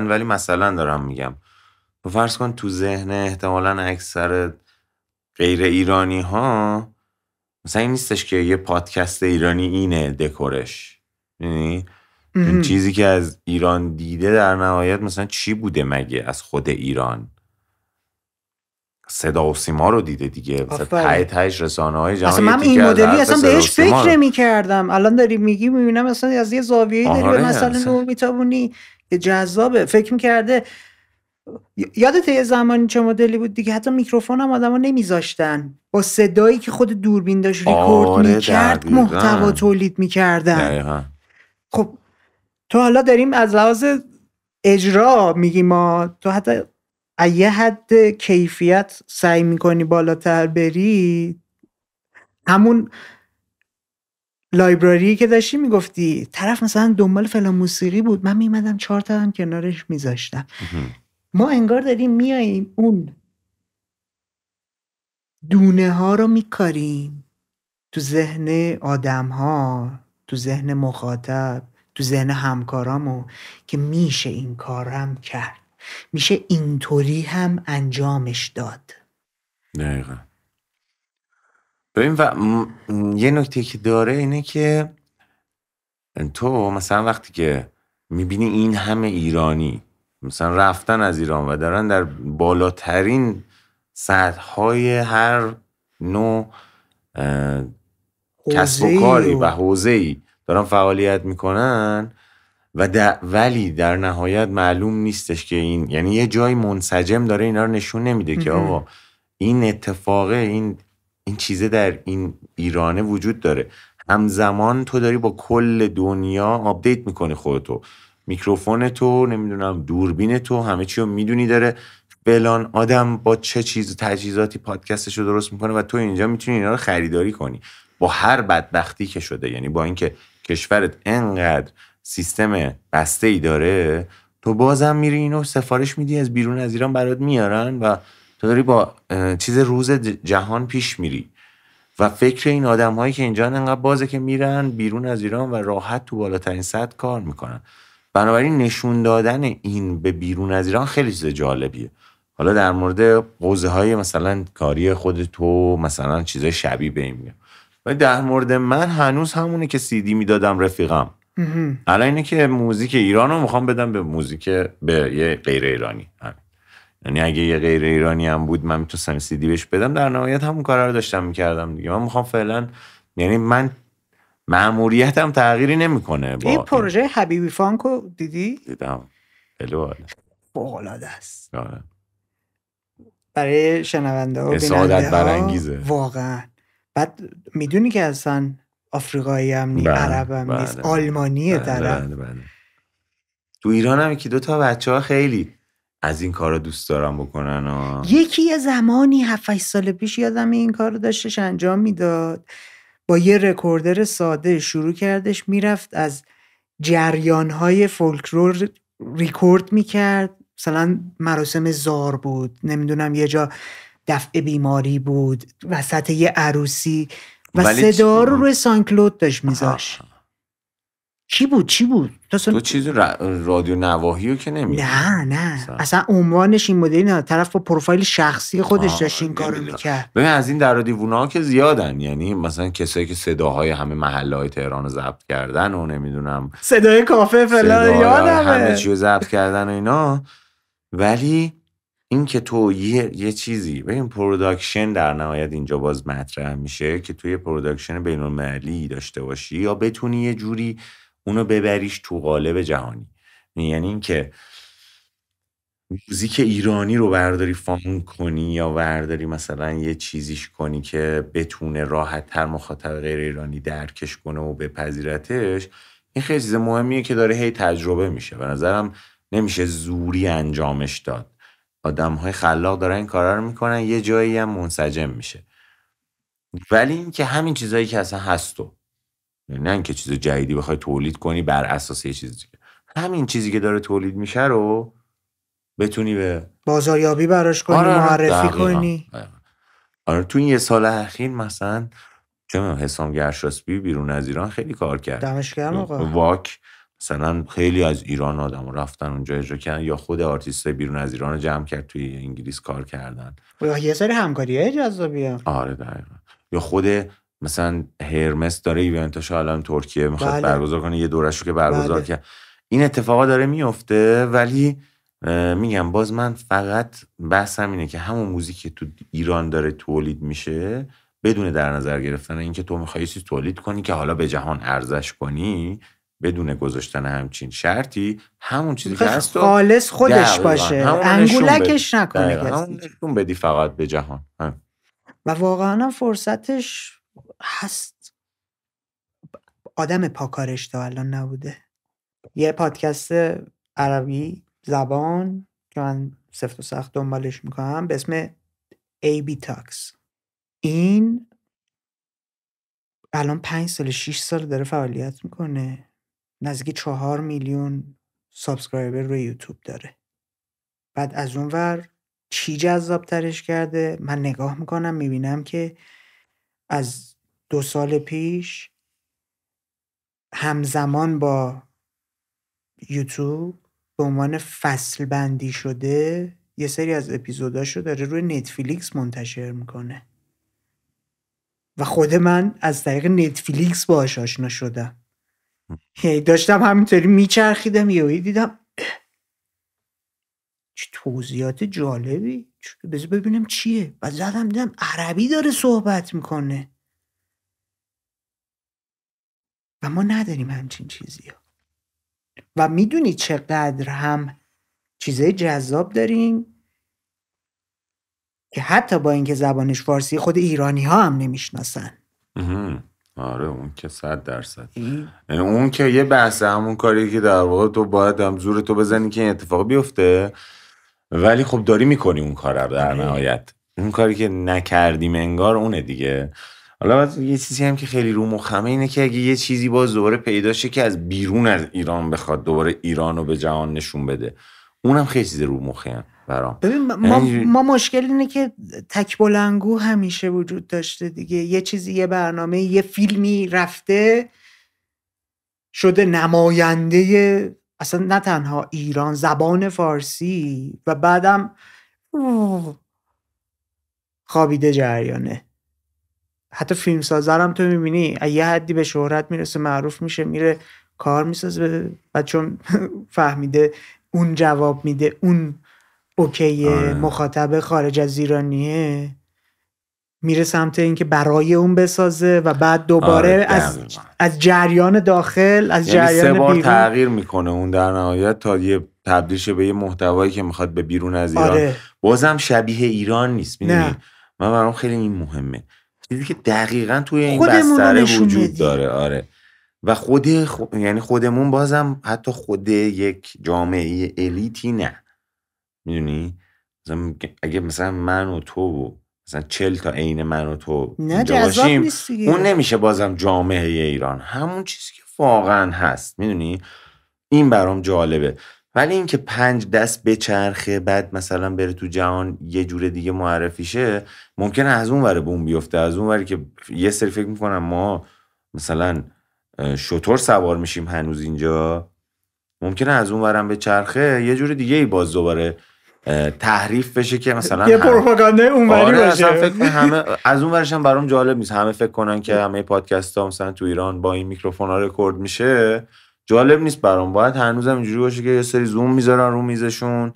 ولی مثلا دارم میگم فرض کن تو ذهن احتمالا اکثر غیر ایرانی ها مثلا این نیستش که یه پادکست ایرانی اینه دکورش یعنی چیزی که از ایران دیده در نهایت مثلا چی بوده مگه از خود ایران صدا و سیما رو دیده دیگه تای تایش رسانه های جهانی من این مدلی اصلا بهش فکر نمی کردم الان داری میگی میبینم اصلا از یه زاویه داری به آره. مثلا نور میتابونی جذابه فکر میکرده یادت یه زمانی چه مدلی بود دیگه حتی میکروفون هم آدما نمیذاشتن با صدایی که خود دوربین داشت آره، ریکورد میکرد محتوا تولید میکردن خب تو حالا داریم از لحاظ اجرا میگی ما تو حتی یه حد کیفیت سعی میکنی بالاتر بری همون لایبراری که داشتی میگفتی طرف مثلا دنبال فلان موسیقی بود من میمدم چهار تا هم کنارش میذاشتم ما انگار داریم میاییم اون دونه ها رو میکاریم تو ذهن آدم ها تو ذهن مخاطب تو ذهن همکارامو که میشه این کارم کرد میشه اینطوری هم انجامش داد دقیقا ببین و یه نکته که داره اینه که تو مثلا وقتی که میبینی این همه ایرانی مثلا رفتن از ایران و دارن در بالاترین سطح های هر نوع کسب و کاری و حوزه ای دارن فعالیت میکنن و در ولی در نهایت معلوم نیستش که این یعنی یه جای منسجم داره اینا رو نشون نمیده که آقا این اتفاقه این این چیزه در این ایرانه وجود داره همزمان تو داری با کل دنیا آپدیت میکنی خودتو میکروفون تو نمیدونم دوربین تو همه چی رو میدونی داره بلان آدم با چه چیز تجهیزاتی پادکستش رو درست میکنه و تو اینجا میتونی اینا رو خریداری کنی با هر بدبختی که شده یعنی با اینکه کشورت انقدر سیستم بسته ای داره تو بازم میری اینو سفارش میدی از بیرون از ایران برات میارن و تو داری با چیز روز جهان پیش میری و فکر این آدم هایی که اینجا انقدر بازه که میرن بیرون از ایران و راحت تو بالاترین سطح کار میکنن بنابراین نشون دادن این به بیرون از ایران خیلی چیز جالبیه حالا در مورد قوزه های مثلا کاری خود تو مثلا چیزای شبیه به این میگم ولی در مورد من هنوز همونه که سیدی میدادم رفیقم حالا اینه که موزیک ایران رو میخوام بدم به موزیک به یه غیر ایرانی آره. یعنی اگه یه غیر ایرانی هم بود من میتونستم سیدی بهش بدم در نهایت همون کار رو داشتم میکردم دیگه من میخوام فعلا یعنی من معموریتم تغییری نمیکنه با این پروژه این... حبیبی فانکو دیدی دیدم الو است آره. برای شنونده ها برانگیزه واقعا بعد میدونی که اصلا آفریقایی هم نی بله، عرب هم بله، نیست بله، آلمانیه بله. تو ایران هم که دو تا بچه ها خیلی از این رو دوست دارم بکنن و... یکی یه زمانی 7 سال پیش یادم این کار رو داشتش انجام میداد با یه رکوردر ساده شروع کردش میرفت از جریان های فولکلور ریکورد میکرد مثلا مراسم زار بود نمیدونم یه جا دفع بیماری بود وسط یه عروسی و صدا رو روی سانکلود داشت میذاش چی بود چی بود تو, چیز رادیو نواهی رو که نمی نه نه اصلا عنوانش این مدلی نه طرف با پروفایل شخصی خودش داشت این کارو میکرد ببین از این در ها که زیادن یعنی مثلا کسایی که صداهای همه محله های تهران رو ضبط کردن و نمیدونم صدای کافه فلان یادمه همه چی رو ضبط کردن و اینا ولی این که تو یه, یه چیزی این پروداکشن در نهایت اینجا باز مطرح میشه که توی پروداکشن بین المللی داشته باشی یا بتونی یه جوری اونو ببریش تو قالب جهانی یعنی اینکه موزیک ایرانی رو برداری فان کنی یا برداری مثلا یه چیزیش کنی که بتونه راحت تر مخاطب غیر ایرانی درکش کنه و بپذیرتش این خیلی چیز مهمیه که داره هی تجربه میشه به نظرم نمیشه زوری انجامش داد آدم های خلاق دارن این کارا رو میکنن یه جایی هم منسجم میشه ولی اینکه همین چیزایی که اصلا هست تو یعنی نه اینکه چیز جدیدی بخوای تولید کنی بر اساس یه چیز دیگه همین چیزی که داره تولید میشه رو بتونی به بازاریابی براش کنی آره معرفی دقیقا. کنی آره تو این یه سال اخیر مثلا چه حسام گرشاسبی بیرون از ایران خیلی کار کرد دمش گرم واک مثلا خیلی از ایران آدم رفتن اونجا اجرا کردن یا خود آرتیست بیرون از ایران جمع کرد توی انگلیس کار کردن یه سری همکاری جذابیه آره دقیقا یا خود مثلا هرمس داره الان ترکیه میخواد بله. برگزار کنه یه دورشو که برگزار بله. این اتفاقا داره میفته ولی میگم باز من فقط بحثم اینه که همون موزیک که تو ایران داره تولید میشه بدون در نظر گرفتن اینکه تو میخوایی تولید کنی که حالا به جهان ارزش کنی بدون گذاشتن همچین شرطی همون چیزی که خب هست خالص خودش باشه انگولکش نکنه همون بدی فقط به جهان و واقعا فرصتش هست آدم پاکارش تا الان نبوده یه پادکست عربی زبان که من سفت و سخت دنبالش میکنم به اسم ای بی تاکس این الان پنج سال شیش سال داره فعالیت میکنه نزدیک چهار میلیون سابسکرایبر روی یوتیوب داره بعد از اونور چی ترش کرده من نگاه میکنم میبینم که از دو سال پیش همزمان با یوتیوب به عنوان فصل بندی شده یه سری از اپیزوداشو داره روی نتفلیکس منتشر میکنه و خود من از طریق نتفلیکس باهاش آشنا شدم یعنی داشتم همینطوری میچرخیدم یهویی دیدم چه توضیحات جالبی بذار ببینم چیه و زدم دیدم عربی داره صحبت میکنه و ما نداریم همچین چیزی ها. و میدونی چقدر هم چیزای جذاب داریم که حتی با اینکه زبانش فارسی خود ایرانی ها هم نمیشناسن آره اون که صد درصد اون که یه بحث همون کاری که در واقع تو باید هم زور تو بزنی که این اتفاق بیفته ولی خب داری میکنی اون کار رو در آره. نهایت اون کاری که نکردیم انگار اونه دیگه حالا یه چیزی هم که خیلی رو مخمه اینه که اگه یه چیزی باز دوباره پیدا شه که از بیرون از ایران بخواد دوباره ایران رو به جهان نشون بده اونم خیلی چیز رو مخه برام ببین ما, یعنی ما مشکل اینه که تک بلنگو همیشه وجود داشته دیگه یه چیزی یه برنامه یه فیلمی رفته شده نماینده اصلا نه تنها ایران زبان فارسی و بعدم خوابیده جریانه حتی فیلم سازرم تو میبینی یه حدی به شهرت میرسه معروف میشه میره کار میسازه و چون *laughs* فهمیده اون جواب میده اون اوکی آره. مخاطب خارج از ایرانیه میره سمت اینکه برای اون بسازه و بعد دوباره آره، از از جریان داخل از یعنی جریان سه بار تغییر میکنه اون در نهایت تا یه تبدیلش به یه محتوایی که میخواد به بیرون از ایران آره. بازم شبیه ایران نیست میدونی من برام خیلی این مهمه چیزی که دقیقا توی این بستر وجود داره آره و خود یعنی خودمون بازم حتی خود یک جامعه الیتی نه میدونی اگه مثلا من و تو و مثلا چل تا عین من و تو نه اون نمیشه بازم جامعه ایران همون چیزی که واقعا هست میدونی این برام جالبه ولی اینکه پنج دست چرخه بعد مثلا بره تو جهان یه جور دیگه معرفی شه ممکنه از اون وره بوم بیفته از اون وره که یه سری فکر میکنم ما مثلا شطور سوار میشیم هنوز اینجا ممکنه از اون ورم به چرخه یه جور دیگه ای باز دوباره تحریف بشه که مثلا یه پروپاگاندا اونوری آره باشه همه از اون ورش هم برام جالب نیست همه فکر کنن که همه پادکست ها مثلا تو ایران با این میکروفون ها رکورد میشه جالب نیست برام باید هنوزم اینجوری باشه که یه سری زوم میذارن رو میزشون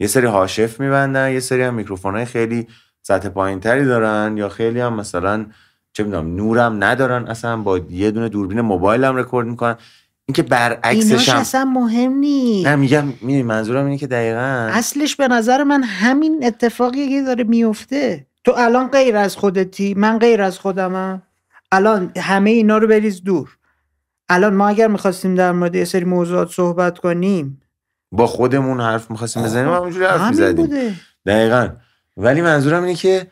یه سری هاشف میبندن یه سری هم میکروفون های خیلی سطح پایین تری دارن یا خیلی هم مثلا چه میدونم نورم ندارن اصلا با یه دونه دوربین موبایل هم رکورد میکنن اینکه برعکسش هم اصلا مهم نیست نه میگم منظورم اینه که دقیقا اصلش به نظر من همین اتفاقی که داره میفته تو الان غیر از خودتی من غیر از خودمم الان همه اینا رو بریز دور الان ما اگر میخواستیم در مورد یه سری موضوعات صحبت کنیم با خودمون حرف میخواستیم بزنیم حرف میزدیم دقیقا ولی منظورم اینه که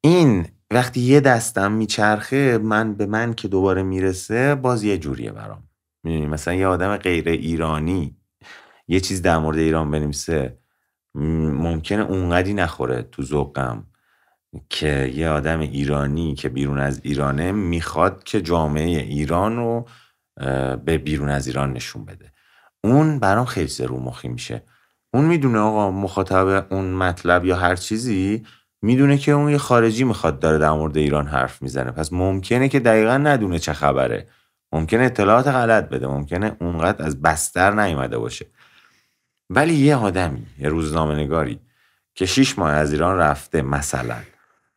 این وقتی یه دستم میچرخه من به من که دوباره میرسه باز یه جوریه برام میدونی مثلا یه آدم غیر ایرانی یه چیز در مورد ایران بنویسه ممکنه اونقدی نخوره تو ذوقم که یه آدم ایرانی که بیرون از ایرانه میخواد که جامعه ایران رو به بیرون از ایران نشون بده اون برام خیلی رو مخی میشه اون میدونه آقا مخاطب اون مطلب یا هر چیزی میدونه که اون یه خارجی میخواد داره در مورد ایران حرف میزنه پس ممکنه که دقیقا ندونه چه خبره ممکنه اطلاعات غلط بده ممکنه اونقدر از بستر نیومده باشه ولی یه آدمی یه روزنامه نگاری که شیش ماه از ایران رفته مثلا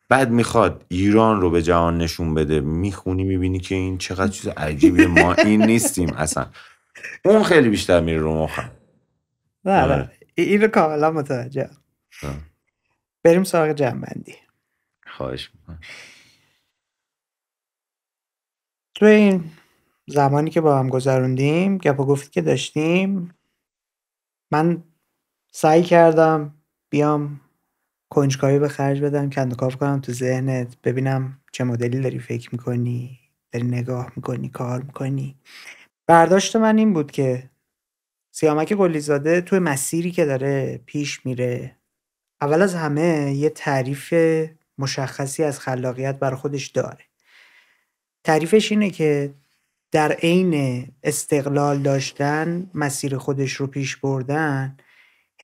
بعد میخواد ایران رو به جهان نشون بده میخونی میبینی که این چقدر چیز عجیبیه ما این نیستیم اصلا اون خیلی بیشتر میره رو مخم بله این رو کاملا متوجه بریم سراغ جنبندی خواهش میکنم تو این زمانی که با هم گذروندیم گپ و گفتی که داشتیم من سعی کردم بیام کنجکاوی به خرج بدم کندکاف کنم تو ذهنت ببینم چه مدلی داری فکر میکنی داری نگاه میکنی کار میکنی برداشت من این بود که سیامک گلیزاده تو مسیری که داره پیش میره اول از همه یه تعریف مشخصی از خلاقیت بر خودش داره تعریفش اینه که در عین استقلال داشتن مسیر خودش رو پیش بردن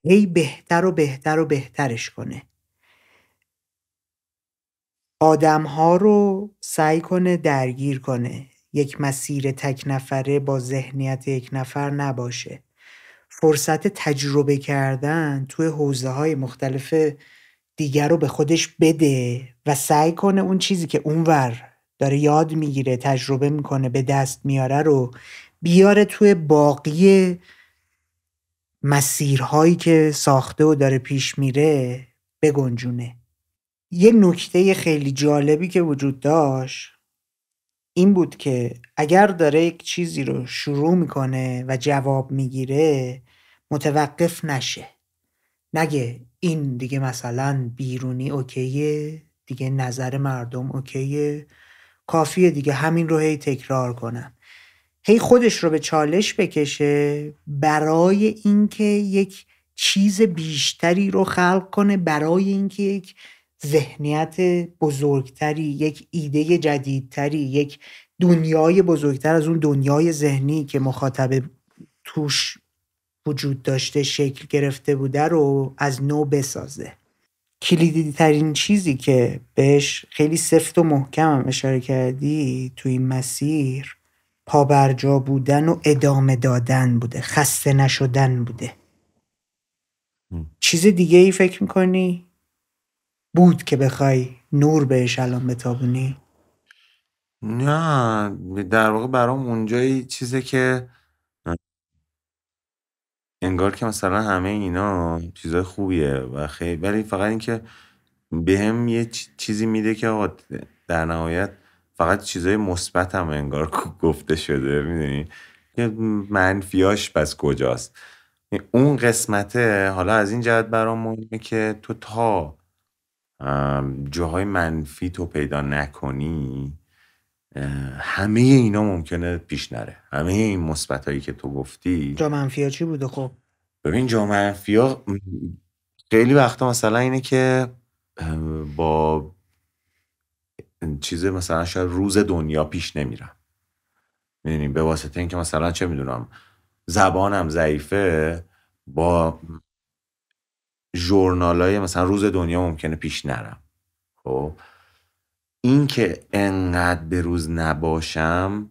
هی بهتر و بهتر و بهترش کنه آدم ها رو سعی کنه درگیر کنه یک مسیر تک نفره با ذهنیت یک نفر نباشه فرصت تجربه کردن توی حوزه های مختلف دیگر رو به خودش بده و سعی کنه اون چیزی که اونور داره یاد میگیره تجربه میکنه به دست میاره رو بیاره توی باقی مسیرهایی که ساخته و داره پیش میره بگنجونه یه نکته خیلی جالبی که وجود داشت این بود که اگر داره یک چیزی رو شروع میکنه و جواب میگیره متوقف نشه نگه این دیگه مثلا بیرونی اوکیه دیگه نظر مردم اوکیه کافیه دیگه همین رو هی تکرار کنم هی خودش رو به چالش بکشه برای اینکه یک چیز بیشتری رو خلق کنه برای اینکه یک ذهنیت بزرگتری یک ایده جدیدتری یک دنیای بزرگتر از اون دنیای ذهنی که مخاطب توش وجود داشته شکل گرفته بوده رو از نو بسازه کلیدی ترین چیزی که بهش خیلی سفت و محکم هم اشاره کردی تو این مسیر پابرجا بودن و ادامه دادن بوده خسته نشدن بوده چیز دیگه ای فکر میکنی بود که بخوای نور بهش الان بتابونی نه در واقع برام اونجایی چیزه که انگار که مثلا همه اینا چیزای خوبیه و خیلی ولی فقط اینکه بهم یه چیزی میده که آقا در نهایت فقط چیزای مثبت هم انگار گفته شده میدونی یه منفیاش پس کجاست اون قسمته حالا از این جهت برام مهمه که تو تا جاهای منفی تو پیدا نکنی همه اینا ممکنه پیش نره همه این مثبت هایی که تو گفتی جا منفی چی بوده خب ببین جا منفی خیلی وقتا مثلا اینه که با چیز مثلا شاید روز دنیا پیش نمیرم میدونی به واسطه اینکه مثلا چه میدونم زبانم ضعیفه با های مثلا روز دنیا ممکنه پیش نرم خب اینکه انقدر به روز نباشم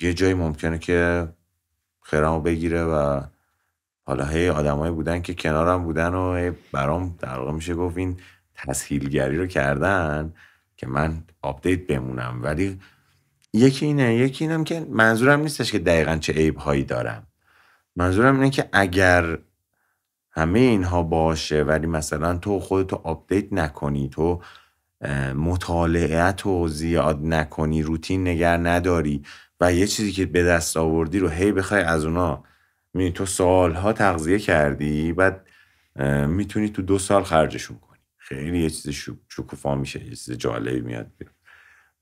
یه جایی ممکنه که خیرمو بگیره و حالا هی آدمایی بودن که کنارم بودن و برام در واقع میشه گفت این تسهیلگری رو کردن که من آپدیت بمونم ولی یکی اینه یکی اینم که منظورم نیستش که دقیقا چه عیب هایی دارم منظورم اینه که اگر همه اینها باشه ولی مثلا تو خودتو آپدیت نکنی تو مطالعت و زیاد نکنی روتین نگر نداری و یه چیزی که به دست آوردی رو هی بخوای از اونا می تو سالها تغذیه کردی بعد میتونی تو دو سال خرجشون کنی خیلی یه چیز شکوفا میشه یه چیز جالبی میاد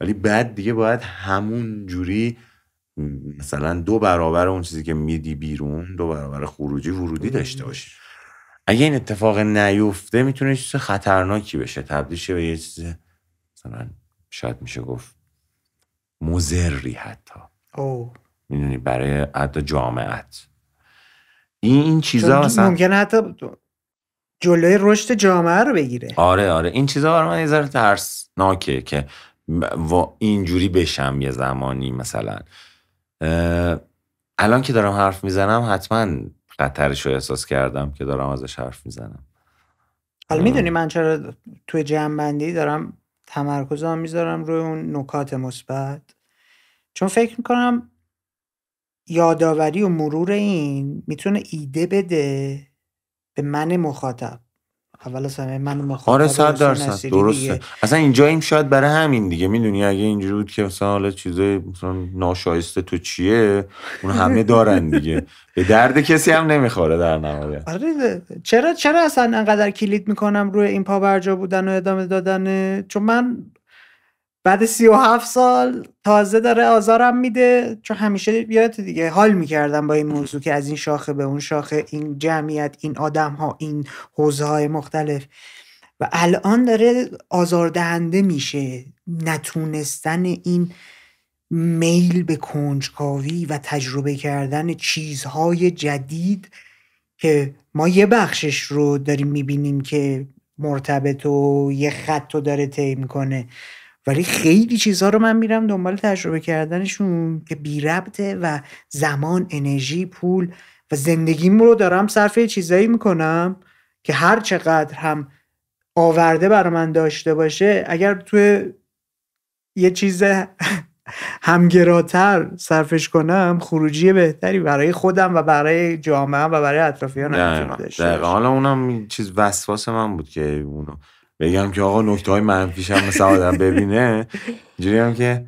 ولی بعد دیگه باید همون جوری مثلا دو برابر اون چیزی که میدی بیرون دو برابر خروجی ورودی داشته باشی اگه این اتفاق نیفته میتونه چیز خطرناکی بشه تبدیل شه به یه چیز مثلا شاید میشه گفت مزری حتی او. میدونی برای حتی جامعت این این چیزا مثلا ممکنه حتی جلوی رشد جامعه رو بگیره آره آره این چیزا برای من یه ذره ترسناکه که و اینجوری بشم یه زمانی مثلا الان که دارم حرف میزنم حتما خطرش رو احساس کردم که دارم ازش حرف میزنم حالا میدونی من چرا توی جنبندی دارم تمرکز میذارم روی اون نکات مثبت چون فکر میکنم یادآوری و مرور این میتونه ایده بده به من مخاطب اول از من مخاطب آره صد درصد درسته اصلا اینجا این شاید برای همین دیگه میدونی اگه اینجوری بود که مثلا حالا چیزای مثلا ناشایسته تو چیه اون همه دارن دیگه *laughs* به درد کسی هم نمیخوره در نهایت آره چرا چرا اصلا انقدر کلید میکنم روی این پا برجا بودن و ادامه دادن چون من بعد سی و هفت سال تازه داره آزارم میده چون همیشه بیاد دیگه حال میکردم با این موضوع که از این شاخه به اون شاخه این جمعیت این آدم ها این حوزه های مختلف و الان داره آزاردهنده میشه نتونستن این میل به کنجکاوی و تجربه کردن چیزهای جدید که ما یه بخشش رو داریم میبینیم که مرتبط و یه خط رو داره طی میکنه ولی خیلی چیزها رو من میرم دنبال تجربه کردنشون که بی ربطه و زمان انرژی پول و زندگیم رو دارم صرف چیزایی میکنم که هر چقدر هم آورده برای من داشته باشه اگر توی یه چیز *laughs* همگراتر صرفش کنم خروجی بهتری برای خودم و برای جامعه و برای اطرافیانم داشته حالا اونم چیز وسواس من بود که اونو بگم که آقا نکته های منفیش هم مثل آدم ببینه اینجوری هم که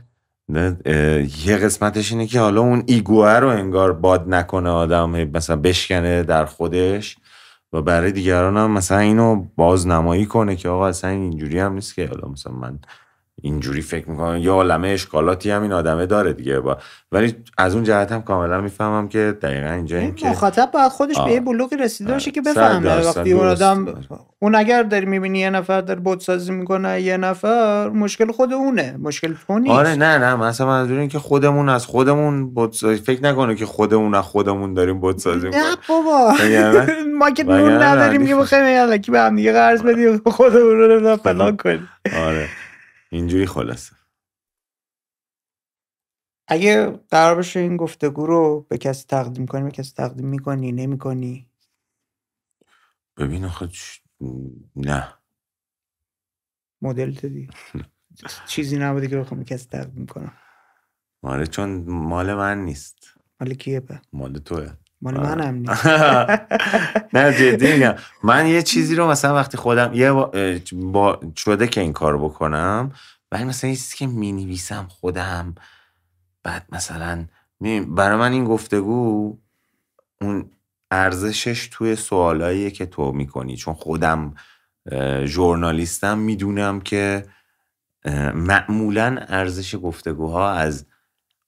یه قسمتش اینه که حالا اون ایگوه رو انگار باد نکنه آدم مثلا بشکنه در خودش و برای دیگران هم مثلا اینو بازنمایی کنه که آقا اصلا اینجوری هم نیست که حالا مثلا من اینجوری فکر میکنم یا عالمه اشکالاتی هم این آدمه داره دیگه با ولی از اون جهت هم کاملا میفهمم که دقیقا اینجا این که مخاطب باید خودش آه. به یه بلوغی رسیده باشه آره. که بفهمه وقتی اون آدم اون اگر داری میبینی یه نفر در بودسازی سازی میکنه یه نفر مشکل خود اونه مشکل تو نیست آره نه نه مثلا منظور این که خودمون از خودمون سازی فکر نکنه که خودمون از خودمون داریم بودسازی سازی نه بابا *laughs* ما که نور نداریم که یه که به هم دیگه قرض بدیم خودمون رو *laughs* فلان کنیم آره اینجوری خلاصه اگه قرار بشه این گفتگو رو به کسی تقدیم کنی به کسی تقدیم میکنی نمیکنی ببین آخه چ... نه مدل دادی؟ *laughs* چیزی نبودی که بخوام کسی تقدیم کنم آره چون مال من نیست مال کیه مال توه مال آره. منم *laughs* نه جدی من یه چیزی رو مثلا وقتی خودم یه با شده که این کار بکنم ولی مثلا یه چیزی که مینویسم خودم بعد مثلا برای من این گفتگو اون ارزشش توی سوالاییه که تو میکنی چون خودم ژورنالیستم میدونم که معمولا ارزش گفتگوها از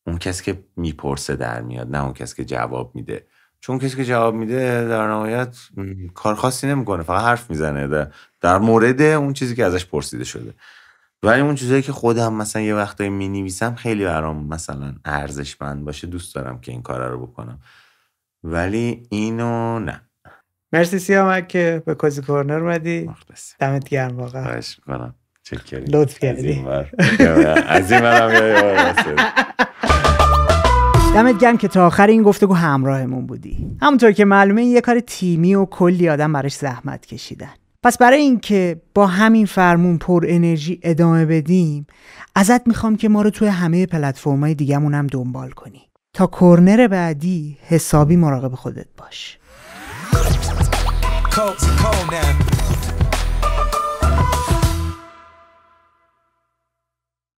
اون کسی که میپرسه در میاد نه اون کسی که جواب میده چون کسی که جواب میده در نهایت کار خاصی نمیکنه فقط حرف میزنه در, مورد اون چیزی که ازش پرسیده شده ولی اون چیزایی که خودم مثلا یه وقتایی می نویسم خیلی برام مثلا ارزشمند باشه دوست دارم که این کار رو بکنم ولی اینو نه مرسی سیامک که به کوزی کورنر اومدی دمت گرم واقعا خواهش میکنم لطف کردی از این *laughs* دمت گرم که تا آخر این گفتگو همراهمون بودی همونطور که معلومه این یه کار تیمی و کلی آدم براش زحمت کشیدن پس برای اینکه با همین فرمون پر انرژی ادامه بدیم ازت میخوام که ما رو توی همه پلتفرم‌های دیگهمون هم دنبال کنی تا کرنر بعدی حسابی مراقب خودت باش